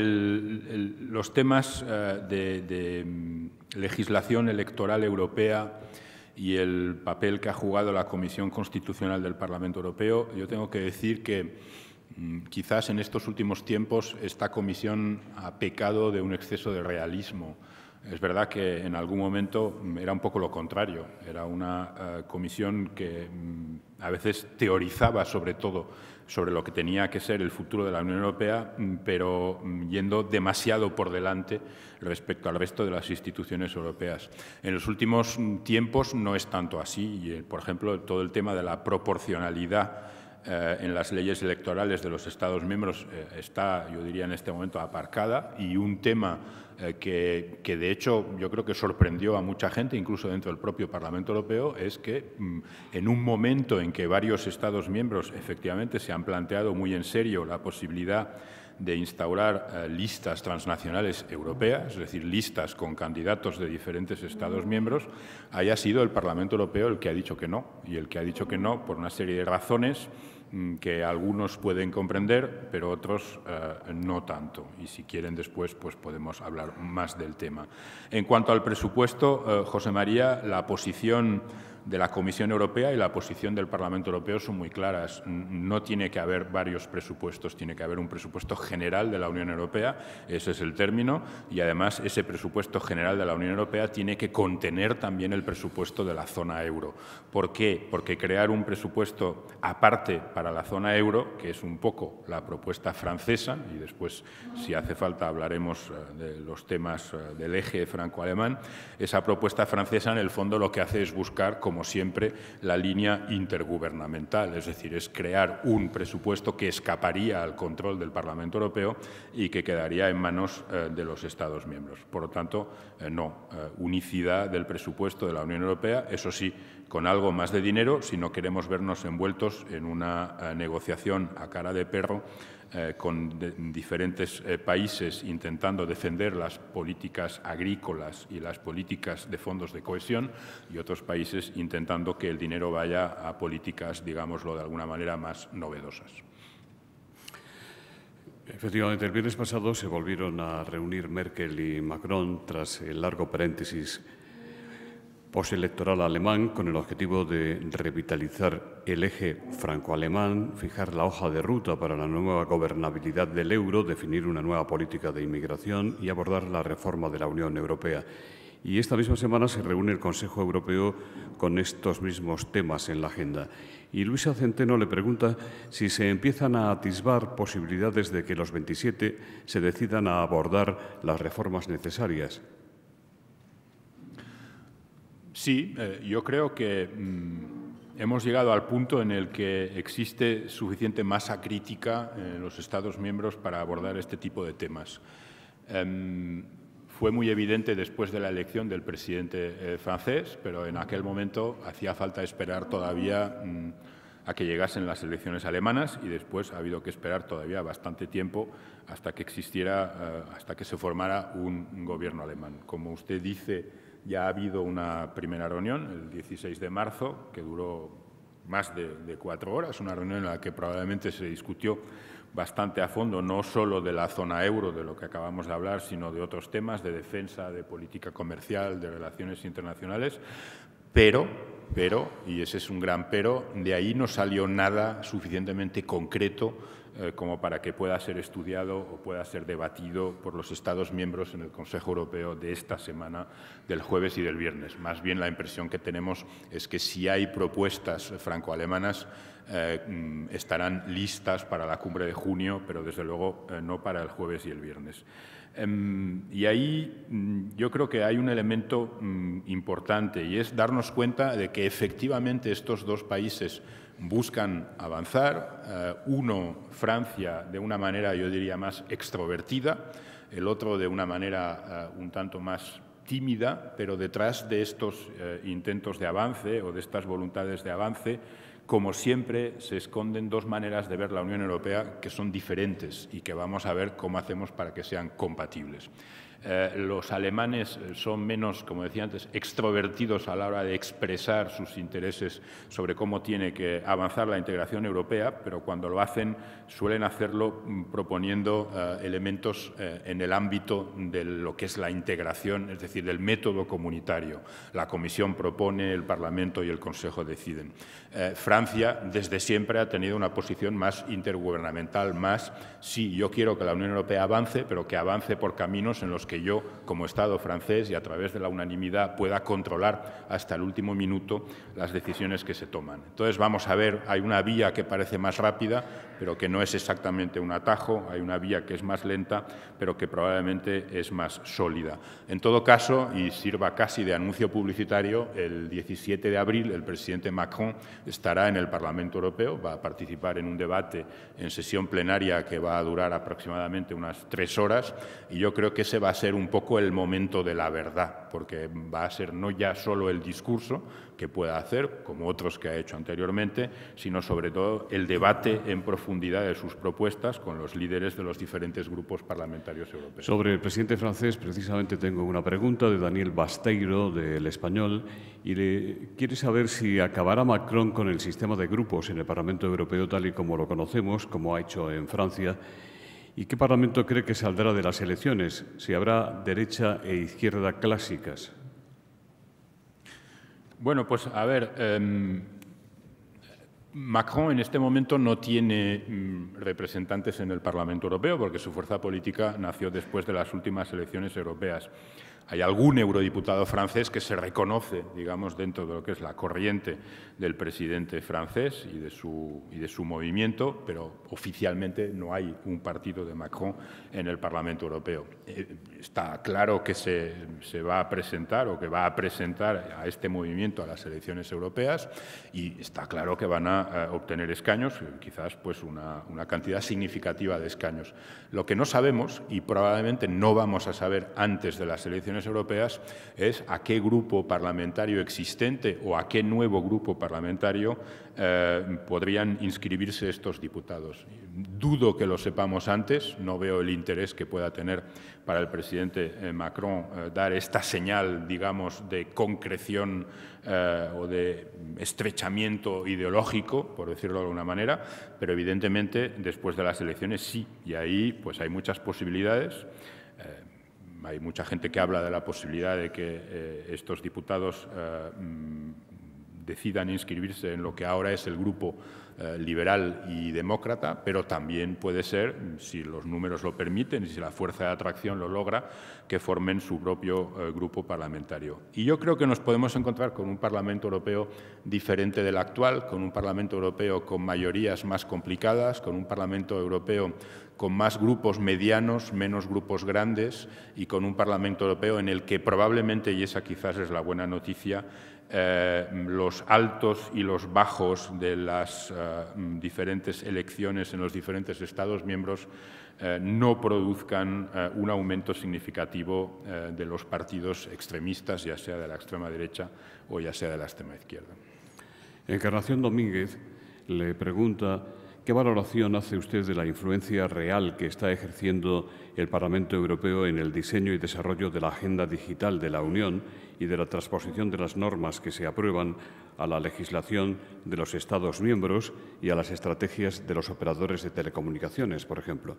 los temas eh, de mm, legislación electoral europea y el papel que ha jugado la Comisión Constitucional del Parlamento Europeo. Yo tengo que decir que Mm, quizás en estos últimos tiempos esta comisión ha pecado de un exceso de realismo. Es verdad que en algún momento mm, era un poco lo contrario, era una eh, comisión que mm, a veces teorizaba sobre todo sobre lo que tenía que ser el futuro de la Unión Europea, pero yendo demasiado por delante respecto al resto de las instituciones europeas. En los últimos tiempos no es tanto así, eh, por ejemplo, todo el tema de la proporcionalidad eh, en las leyes electorales de los Estados miembros eh, está, yo diría, en este momento aparcada y un tema eh, que, que, de hecho, yo creo que sorprendió a mucha gente, incluso dentro del propio Parlamento Europeo, es que mm, en un momento en que varios Estados miembros efectivamente se han planteado muy en serio la posibilidad de instaurar listas transnacionales europeas, es decir, listas con candidatos de diferentes Estados miembros, haya sido el Parlamento Europeo el que ha dicho que no, y el que ha dicho que no por una serie de razones Mm, que algunos pueden comprender, pero otros eh, no tanto. Y si quieren después, pues podemos hablar más del tema. En cuanto al presupuesto, eh, José María, la posición de la Comisión Europea y la posición del Parlamento Europeo son muy claras. No tiene que haber varios presupuestos, tiene que haber un presupuesto general de la Unión Europea, ese es el término, y además ese presupuesto general de la Unión Europea tiene que contener también el presupuesto de la zona euro. ¿Por qué? Porque crear un presupuesto aparte para la zona euro, que es un poco la propuesta francesa, y después, si hace falta, hablaremos eh, de los temas eh, del eje franco-alemán, esa propuesta francesa en el fondo lo que hace es buscar como siempre, la línea intergubernamental, es decir, es crear un presupuesto que escaparía al control del Parlamento Europeo y que quedaría en manos eh, de los Estados miembros. Por lo tanto, eh, no, eh, unicidad del presupuesto de la Unión Europea, eso sí, con algo más de dinero, si no queremos vernos envueltos en una negociación a cara de perro eh, con diferentes eh, países intentando defender las políticas agrícolas y las políticas de fondos de cohesión y otros países intentando que el dinero vaya a políticas, digámoslo de alguna manera, más novedosas. Efectivamente, el viernes pasado se volvieron a reunir Merkel y Macron tras el largo paréntesis postelectoral alemán con el objetivo de revitalizar el eje franco-alemán, fijar la hoja de ruta para la nueva gobernabilidad del euro, definir una nueva política de inmigración y abordar la reforma de la Unión Europea. Y esta misma semana se reúne el Consejo Europeo con estos mismos temas en la agenda. Y Luisa Centeno le pregunta si se empiezan a atisbar posibilidades de que los 27 se decidan a abordar las reformas necesarias Sí, eh, yo creo que mm, hemos llegado al punto en el que existe suficiente masa crítica en los Estados miembros para abordar este tipo de temas. Em, fue muy evidente después de la elección del presidente eh, francés, pero en aquel momento hacía falta esperar todavía mm, a que llegasen las elecciones alemanas y después ha habido que esperar todavía bastante tiempo hasta que existiera, eh, hasta que se formara un gobierno alemán. Como usted dice, ya ha habido una primera reunión el 16 de marzo que duró más de, cuatro horas, una reunión en la que probablemente se discutió bastante a fondo, no solo de la zona euro, de lo que acabamos de hablar, sino de otros temas, de defensa, de política comercial, de relaciones internacionales, pero, pero, y ese es un gran pero, de ahí no salió nada suficientemente concreto eh, como para que pueda ser estudiado o pueda ser debatido por los Estados miembros en el Consejo Europeo de esta semana, del jueves y del viernes. Más bien la impresión que tenemos es que si hay propuestas franco-alemanas, eh, mm, estarán listas para la cumbre de junio, pero desde luego eh, no para el jueves y el viernes. Em, y ahí mm, yo creo que hay un elemento mm, importante y es darnos cuenta de que efectivamente estos dos países buscan avanzar, eh, uno Francia de una manera yo diría más extrovertida, el otro de una manera eh, un tanto más tímida, pero detrás de estos eh, intentos de avance o de estas voluntades de avance, como siempre, se esconden dos maneras de ver la Unión Europea que son diferentes y que vamos a ver cómo hacemos para que sean compatibles. Eh, los alemanes eh, son menos, como decía antes, extrovertidos a la hora de expresar sus intereses sobre cómo tiene que avanzar la integración europea, pero cuando lo hacen suelen hacerlo mm, proponiendo eh, elementos en el ámbito de lo que es la integración, es decir, del método comunitario. La Comisión propone, el Parlamento y el Consejo deciden. Eh, Francia desde siempre ha tenido una posición más intergubernamental, más, sí, yo quiero que la Unión Europea avance, pero que avance por caminos en los que yo, como Estado francés y a través de la unanimidad, pueda controlar hasta el último minuto las decisiones que se toman. Entonces, vamos a ver, hay una vía que parece más rápida, pero que no es exactamente un atajo, hay una vía que es más lenta, pero que probablemente es más sólida. En todo caso, y sirva casi de anuncio publicitario, el 17 de abril el presidente Macron estará en el Parlamento Europeo, va a participar en un debate en sesión plenaria que va a durar aproximadamente unas tres horas y yo creo que ese va a ser un poco el momento de la verdad porque va a ser no ya solo el discurso que pueda hacer, como otros que ha hecho anteriormente, sino sobre todo el debate en profundidad de sus propuestas con los líderes de los diferentes grupos parlamentarios europeos. Sobre el presidente francés, precisamente tengo una pregunta de Daniel Basteiro, del Español, y le quiere saber si acabará Macron con el sistema de grupos en el Parlamento Europeo tal y como lo conocemos, como ha hecho en Francia, ¿Y qué Parlamento cree que saldrá de las elecciones? Si habrá derecha e izquierda clásicas. Bueno, pues a ver, em, Macron en este momento no tiene mm, representantes en el Parlamento Europeo porque su fuerza política nació después de las últimas elecciones europeas hay algún eurodiputado francés que se reconoce, digamos, dentro de lo que es la corriente del presidente francés y de su, movimiento, pero oficialmente no hay un partido de Macron en el Parlamento Europeo. Eh, está claro que se, va a presentar o que va a presentar a este movimiento a las elecciones europeas y está claro que van a, obtener escaños, quizás pues una cantidad significativa de escaños. Lo que no sabemos y probablemente no vamos a saber antes de las elecciones europeas es a qué grupo parlamentario existente o a qué nuevo grupo parlamentario eh, podrían inscribirse estos diputados. Dudo que lo sepamos antes, no veo el interés que pueda tener para el presidente eh, Macron eh, dar esta señal, digamos, de concreción o de estrechamiento ideológico, por decirlo de alguna manera, pero evidentemente después de las elecciones sí, y ahí pues hay muchas posibilidades hay mucha gente que habla de la posibilidad de que eh, estos diputados eh, mm, decidan inscribirse en lo que ahora es el grupo eh, liberal y demócrata, pero también puede ser, si los números lo permiten y si la fuerza de atracción lo logra, que formen su propio grupo parlamentario. Y yo creo que nos podemos encontrar con un Parlamento Europeo diferente del actual, con un Parlamento Europeo con mayorías más complicadas, con un Parlamento Europeo con más grupos medianos, menos grupos grandes y con un Parlamento Europeo en el que probablemente, y esa quizás es la buena noticia, eh, los altos y los bajos de las eh, diferentes elecciones en los diferentes Estados miembros eh, no produzcan un aumento significativo de los partidos extremistas, ya sea de la extrema derecha o ya sea de la extrema izquierda. Encarnación Domínguez le pregunta ¿Qué valoración hace usted de la influencia real que está ejerciendo el Parlamento Europeo en el diseño y desarrollo de la agenda digital de la Unión y de la transposición de las normas que se aprueban a la legislación de los Estados miembros y a las estrategias de los operadores de telecomunicaciones, por ejemplo?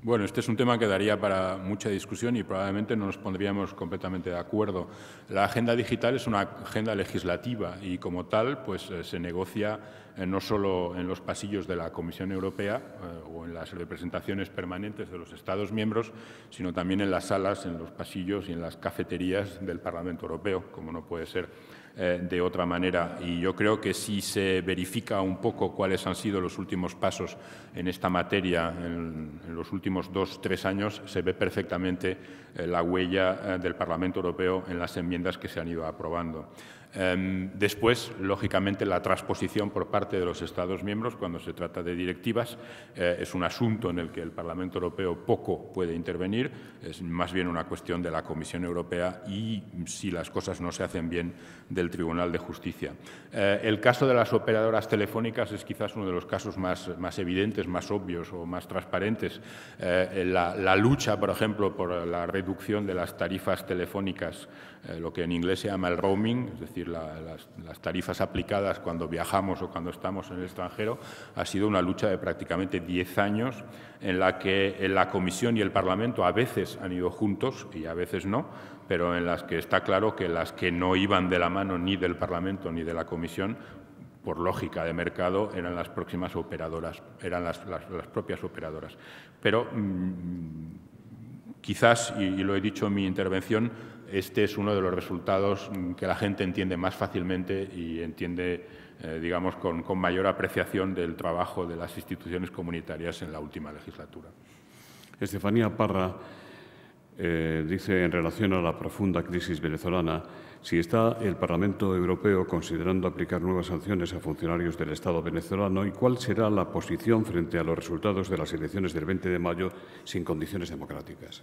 Bueno, este es un tema que daría para mucha discusión y probablemente no nos pondríamos completamente de acuerdo. La agenda digital es una agenda legislativa y como tal pues, eh, se negocia eh, no solo en los pasillos de la Comisión Europea eh, o en las representaciones permanentes de los Estados miembros, sino también en las salas, en los pasillos y en las cafeterías del Parlamento Europeo, como no puede ser eh, de otra manera. Y yo creo que si se verifica un poco cuáles han sido los últimos pasos en esta materia en, los últimos dos, tres años, se ve perfectamente eh, la huella eh, del Parlamento Europeo en las enmiendas que se han ido aprobando. Em, después, lógicamente, la transposición por parte de los Estados miembros cuando se trata de directivas eh, es un asunto en el que el Parlamento Europeo poco puede intervenir, es más bien una cuestión de la Comisión Europea y, si las cosas no se hacen bien, del Tribunal de Justicia. Eh, el caso de las operadoras telefónicas es quizás uno de los casos más, evidentes, más obvios o más transparentes. Eh, la, la lucha, por ejemplo, por la reducción de las tarifas telefónicas eh, lo que en inglés se llama el roaming, es decir, las, tarifas aplicadas cuando viajamos o cuando estamos en el extranjero, ha sido una lucha de prácticamente diez años en la que la Comisión y el Parlamento a veces han ido juntos y a veces no, pero en las que está claro que las que no iban de la mano ni del Parlamento ni de la Comisión por lógica de mercado, eran las próximas operadoras, eran las, propias operadoras. Pero mm, quizás, y, y, lo he dicho en mi intervención, este es uno de los resultados mm, que la gente entiende más fácilmente y entiende, eh, digamos, con, mayor apreciación del trabajo de las instituciones comunitarias en la última legislatura. Estefanía Parra eh, dice, en relación a la profunda crisis venezolana, si está el Parlamento Europeo considerando aplicar nuevas sanciones a funcionarios del Estado venezolano y cuál será la posición frente a los resultados de las elecciones del 20 de mayo sin condiciones democráticas.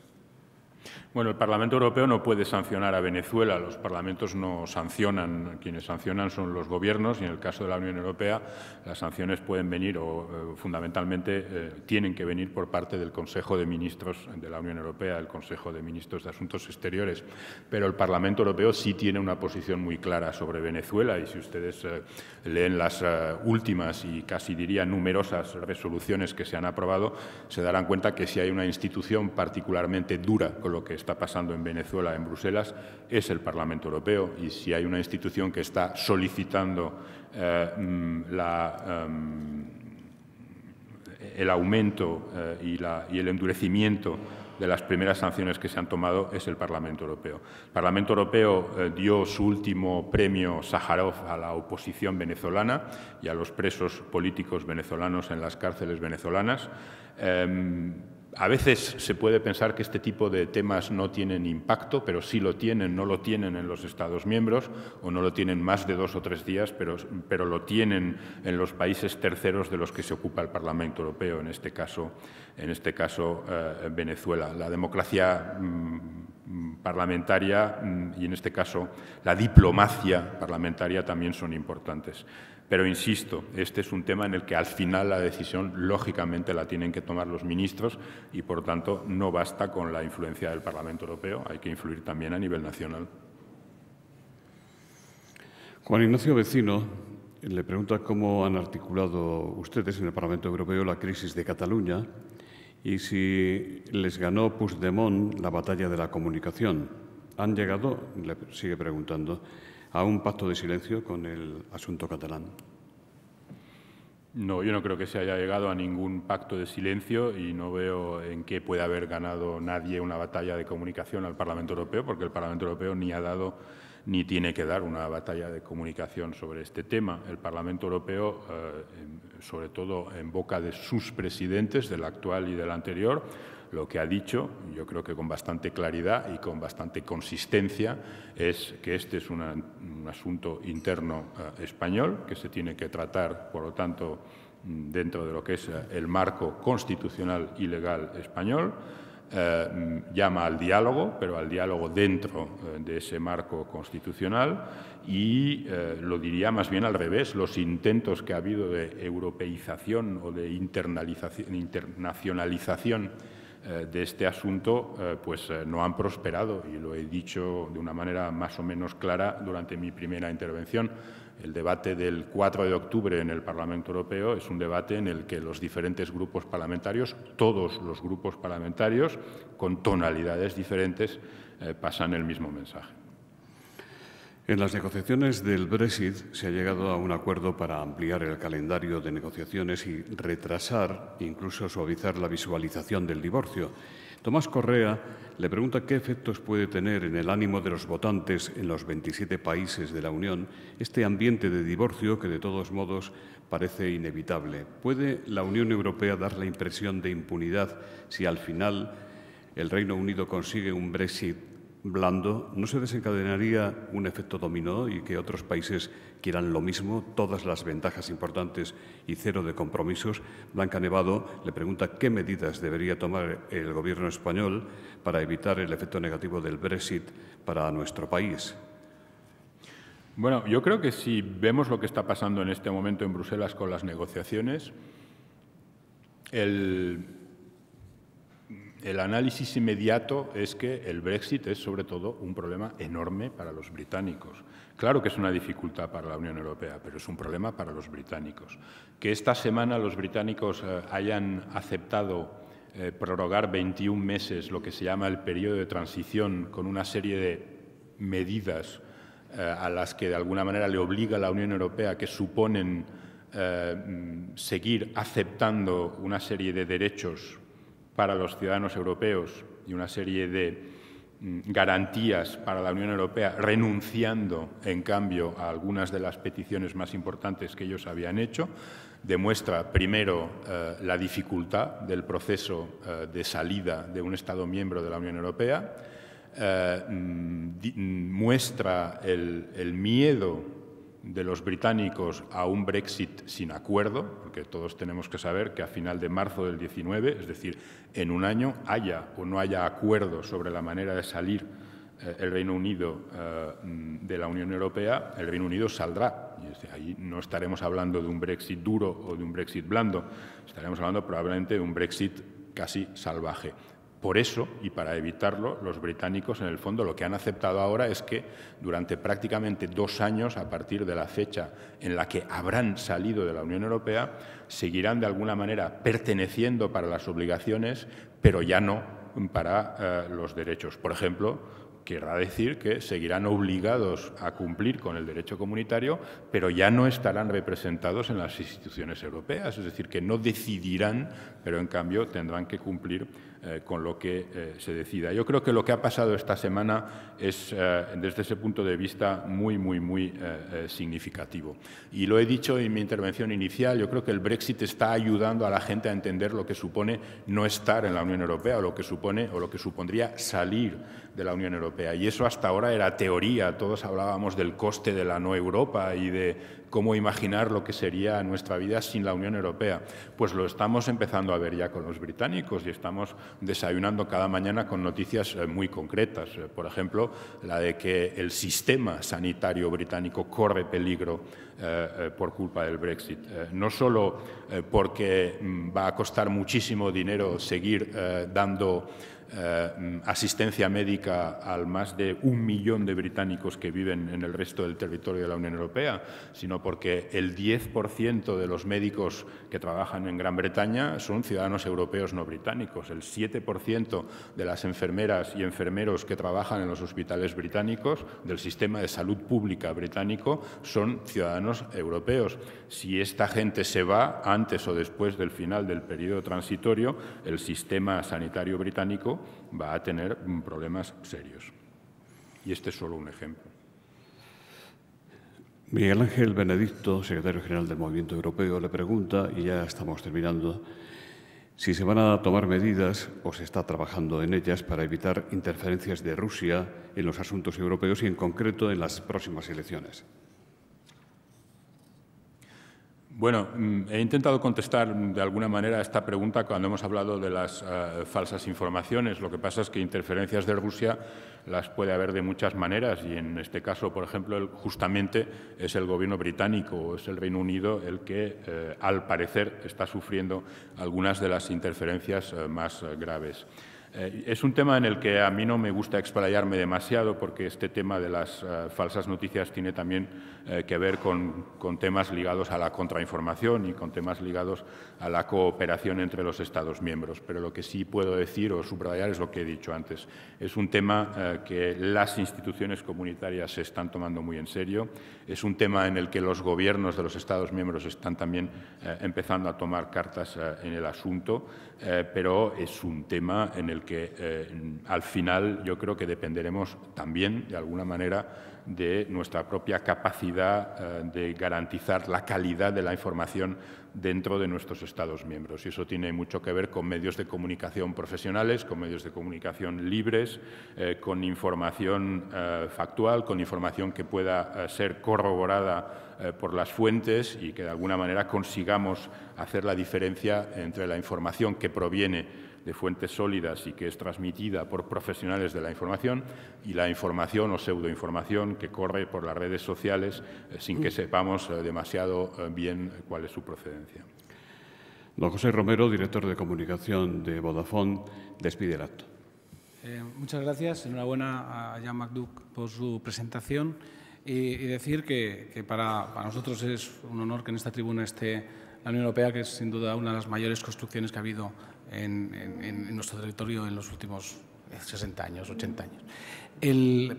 Bueno, el Parlamento Europeo no puede sancionar a Venezuela, los parlamentos no sancionan, quienes sancionan son los gobiernos y en el caso de la Unión Europea las sanciones pueden venir o eh, fundamentalmente eh, tienen que venir por parte del Consejo de Ministros de la Unión Europea, el Consejo de Ministros de Asuntos Exteriores, pero el Parlamento Europeo sí tiene una posición muy clara sobre Venezuela y si ustedes eh, leen las últimas y casi diría numerosas resoluciones que se han aprobado, se darán cuenta que si hay una institución particularmente dura con lo que es está pasando en Venezuela, en Bruselas, es el Parlamento Europeo. Y si hay una institución que está solicitando eh, mm, la, em, el aumento eh, y, la, y el endurecimiento de las primeras sanciones que se han tomado es el Parlamento Europeo. El Parlamento Europeo eh, dio su último premio Sájarov a la oposición venezolana y a los presos políticos venezolanos en las cárceles venezolanas. Em, a veces se puede pensar que este tipo de temas no tienen impacto, pero sí lo tienen, no lo tienen en los Estados miembros o no lo tienen más de dos o tres días, pero, pero lo tienen en los países terceros de los que se ocupa el Parlamento Europeo, en este caso, en este caso eh, Venezuela. La democracia mm, parlamentaria mm, y en este caso la diplomacia parlamentaria también son importantes. Pero insisto, este es un tema en el que al final la decisión lógicamente la tienen que tomar los ministros y por tanto no basta con la influencia del Parlamento Europeo, hay que influir también a nivel nacional. Juan Ignacio Vecino le pregunta cómo han articulado ustedes en el Parlamento Europeo la crisis de Cataluña y si les ganó Puigdemont la batalla de la comunicación. ¿Han llegado? Le sigue preguntando a un pacto de silencio con el asunto catalán? No, yo no creo que se haya llegado a ningún pacto de silencio y no veo en qué puede haber ganado nadie una batalla de comunicación al Parlamento Europeo, porque el Parlamento Europeo ni ha dado ni tiene que dar una batalla de comunicación sobre este tema. El Parlamento Europeo, eh, sobre todo en boca de sus presidentes, del actual y del anterior, lo que ha dicho, yo creo que con bastante claridad y con bastante consistencia, es que este es un asunto interno eh, español que se tiene que tratar, por lo tanto, mm, dentro de lo que es eh, el marco constitucional y legal español. Eh, mm, llama al diálogo, pero al diálogo dentro de ese marco constitucional y lo diría más bien al revés, los intentos que ha habido de europeización o de internacionalización eh, de este asunto eh, pues eh, no han prosperado y lo he dicho de una manera más o menos clara durante mi primera intervención. El debate del 4 de octubre en el Parlamento Europeo es un debate en el que los diferentes grupos parlamentarios, todos los grupos parlamentarios, con tonalidades diferentes, pasan el mismo mensaje. En las negociaciones del Brexit se ha llegado a un acuerdo para ampliar el calendario de negociaciones y retrasar, incluso suavizar la visualización del divorcio. Tomás Correa le pregunta qué efectos puede tener en el ánimo de los votantes en los 27 países de la Unión este ambiente de divorcio que de todos modos parece inevitable. ¿Puede la Unión Europea dar la impresión de impunidad si al final el Reino Unido consigue un Brexit blando, ¿no se desencadenaría un efecto dominó y que otros países quieran lo mismo, todas las ventajas importantes y cero de compromisos? Blanca Nevado le pregunta qué medidas debería tomar el gobierno español para evitar el efecto negativo del Brexit para nuestro país. Bueno, yo creo que si vemos lo que está pasando en este momento en Bruselas con las negociaciones, el, el análisis inmediato es que el Brexit es sobre todo un problema enorme para los británicos. Claro que es una dificultad para la Unión Europea, pero es un problema para los británicos. Que esta semana los británicos eh, hayan aceptado eh, prorrogar 21 meses lo que se llama el periodo de transición con una serie de medidas eh, a las que de alguna manera le obliga a la Unión Europea que suponen mm, seguir aceptando una serie de derechos para los ciudadanos europeos y una serie de mm, garantías para la Unión Europea, renunciando, en cambio, a algunas de las peticiones más importantes que ellos habían hecho, demuestra, primero, eh, la dificultad del proceso eh, de salida de un Estado miembro de la Unión Europea, eh, mm, mm, muestra el miedo de los británicos a un Brexit sin acuerdo, porque todos tenemos que saber que a final de marzo del 19, es decir, en un año, haya o no haya acuerdo sobre la manera de salir eh, el Reino Unido eh, de la Unión Europea, el Reino Unido saldrá. Y desde ahí no estaremos hablando de un Brexit duro o de un Brexit blando, estaremos hablando probablemente de un Brexit casi salvaje. Por eso, y para evitarlo, los británicos en el fondo lo que han aceptado ahora es que durante prácticamente dos años, a partir de la fecha en la que habrán salido de la Unión Europea, seguirán de alguna manera perteneciendo para las obligaciones, pero ya no para eh, los derechos. Por ejemplo, querrá decir que seguirán obligados a cumplir con el derecho comunitario, pero ya no estarán representados en las instituciones europeas, es decir, que no decidirán, pero en cambio tendrán que cumplir eh, con lo que eh, se decida. Yo creo que lo que ha pasado esta semana es, eh, desde ese punto de vista, muy, muy, muy significativo. Y lo he dicho en mi intervención inicial, yo creo que el Brexit está ayudando a la gente a entender lo que supone no estar en la Unión Europea o lo que supone o lo que supondría salir de la Unión Europea. Y eso hasta ahora era teoría, todos hablábamos del coste de la no Europa y de cómo imaginar lo que sería nuestra vida sin la Unión Europea. Pues lo estamos empezando a ver ya con los británicos y estamos desayunando cada mañana con noticias eh, muy concretas. Eh, por ejemplo, la de que el sistema sanitario británico corre peligro eh, eh, por culpa del Brexit. Eh, no solo porque mm, va a costar muchísimo dinero seguir dando mm, asistencia médica al más de un millón de británicos que viven en el resto del territorio de la Unión Europea, sino porque el 10% de los médicos que trabajan en Gran Bretaña son ciudadanos europeos no británicos, el 7% de las enfermeras y enfermeros que trabajan en los hospitales británicos del sistema de salud pública británico son ciudadanos europeos. Si esta gente se va antes o después del final del periodo transitorio, el sistema sanitario británico va a tener problemas serios. Y este es solo un ejemplo. Miguel Ángel Benedicto, secretario general del Movimiento Europeo, le pregunta, y ya estamos terminando, si se van a tomar medidas o se está trabajando en ellas para evitar interferencias de Rusia en los asuntos europeos y en concreto en las próximas elecciones. Bueno, mm, he intentado contestar de alguna manera esta pregunta cuando hemos hablado de las eh, falsas informaciones. Lo que pasa es que interferencias de Rusia las puede haber de muchas maneras y en este caso, por ejemplo, justamente es el gobierno británico o es el Reino Unido el que, eh, al parecer, está sufriendo algunas de las interferencias eh, más graves. Eh, es un tema en el que a mí no me gusta explayarme demasiado porque este tema de las eh, falsas noticias tiene también eh, que ver con, temas ligados a la contrainformación y con temas ligados a la cooperación entre los Estados miembros. Pero lo que sí puedo decir o subrayar es lo que he dicho antes. Es un tema que las instituciones comunitarias se están tomando muy en serio. Es un tema en el que los gobiernos de los Estados miembros están también empezando a tomar cartas en el asunto. Eh, pero es un tema en el que eh, al final yo creo que dependeremos también, de alguna manera, de nuestra propia capacidad eh, de garantizar la calidad de la información dentro de nuestros Estados miembros. Y eso tiene mucho que ver con medios de comunicación profesionales, con medios de comunicación libres, con información factual, con información que pueda ser corroborada eh, por las fuentes y que de alguna manera consigamos hacer la diferencia entre la información que proviene de fuentes sólidas y que es transmitida por profesionales de la información y la información o pseudoinformación que corre por las redes sociales eh, sin que mm. sepamos eh, demasiado bien cuál es su procedencia. Don José Romero, director de comunicación de Vodafone, despide el acto. muchas gracias. Enhorabuena a Jan MacDuck por su presentación y, decir que, para, nosotros es un honor que en esta tribuna esté la Unión Europea, que es sin duda una de las mayores construcciones que ha habido en, nuestro territorio en los últimos 60 eh, años, 80 años.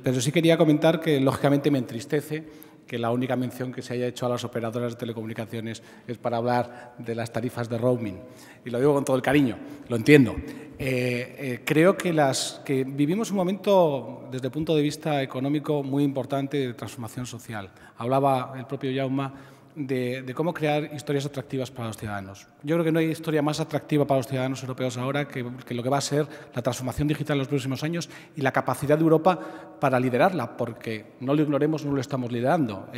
pero sí quería comentar que lógicamente me entristece que la única mención que se haya hecho a las operadoras de telecomunicaciones es para hablar de las tarifas de roaming. Y lo digo con todo el cariño, lo entiendo. Eh, eh, creo que, las, que vivimos un momento, desde el punto de vista económico, muy importante de transformación social. Hablaba el propio Jauma de, cómo crear historias atractivas para los ciudadanos. Yo creo que no hay historia más atractiva para los ciudadanos europeos ahora que, lo que va a ser la transformación digital en los próximos años y la capacidad de Europa para liderarla, porque no lo ignoremos, no lo estamos liderando.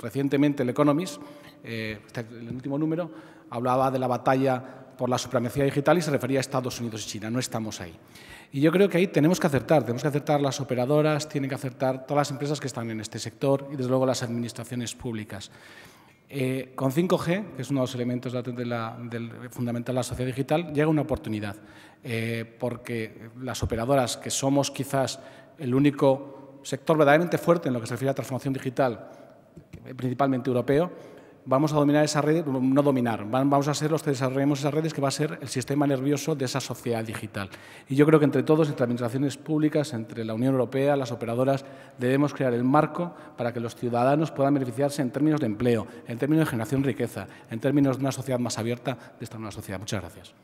recientemente el Economist, eh, este, el último número, hablaba de la batalla por la supremacía digital y se refería a Estados Unidos y China. No estamos ahí. Y yo creo que ahí tenemos que acertar. Tenemos que acertar las operadoras, tienen que acertar todas las empresas que están en este sector y, desde luego, las administraciones públicas. Eh, con 5G, que es uno de los elementos fundamentales de la sociedad digital, llega una oportunidad, eh, porque las operadoras, que somos quizás el único sector verdaderamente fuerte en lo que se refiere a transformación digital, principalmente europeo, vamos a dominar esa red, no dominar, vamos a ser los que desarrollemos esas redes que va a ser el sistema nervioso de esa sociedad digital. Y yo creo que entre todos, entre administraciones públicas, entre la Unión Europea, las operadoras, debemos crear el marco para que los ciudadanos puedan beneficiarse en términos de empleo, en términos de generación de riqueza, en términos de una sociedad más abierta de esta nueva sociedad. Muchas gracias.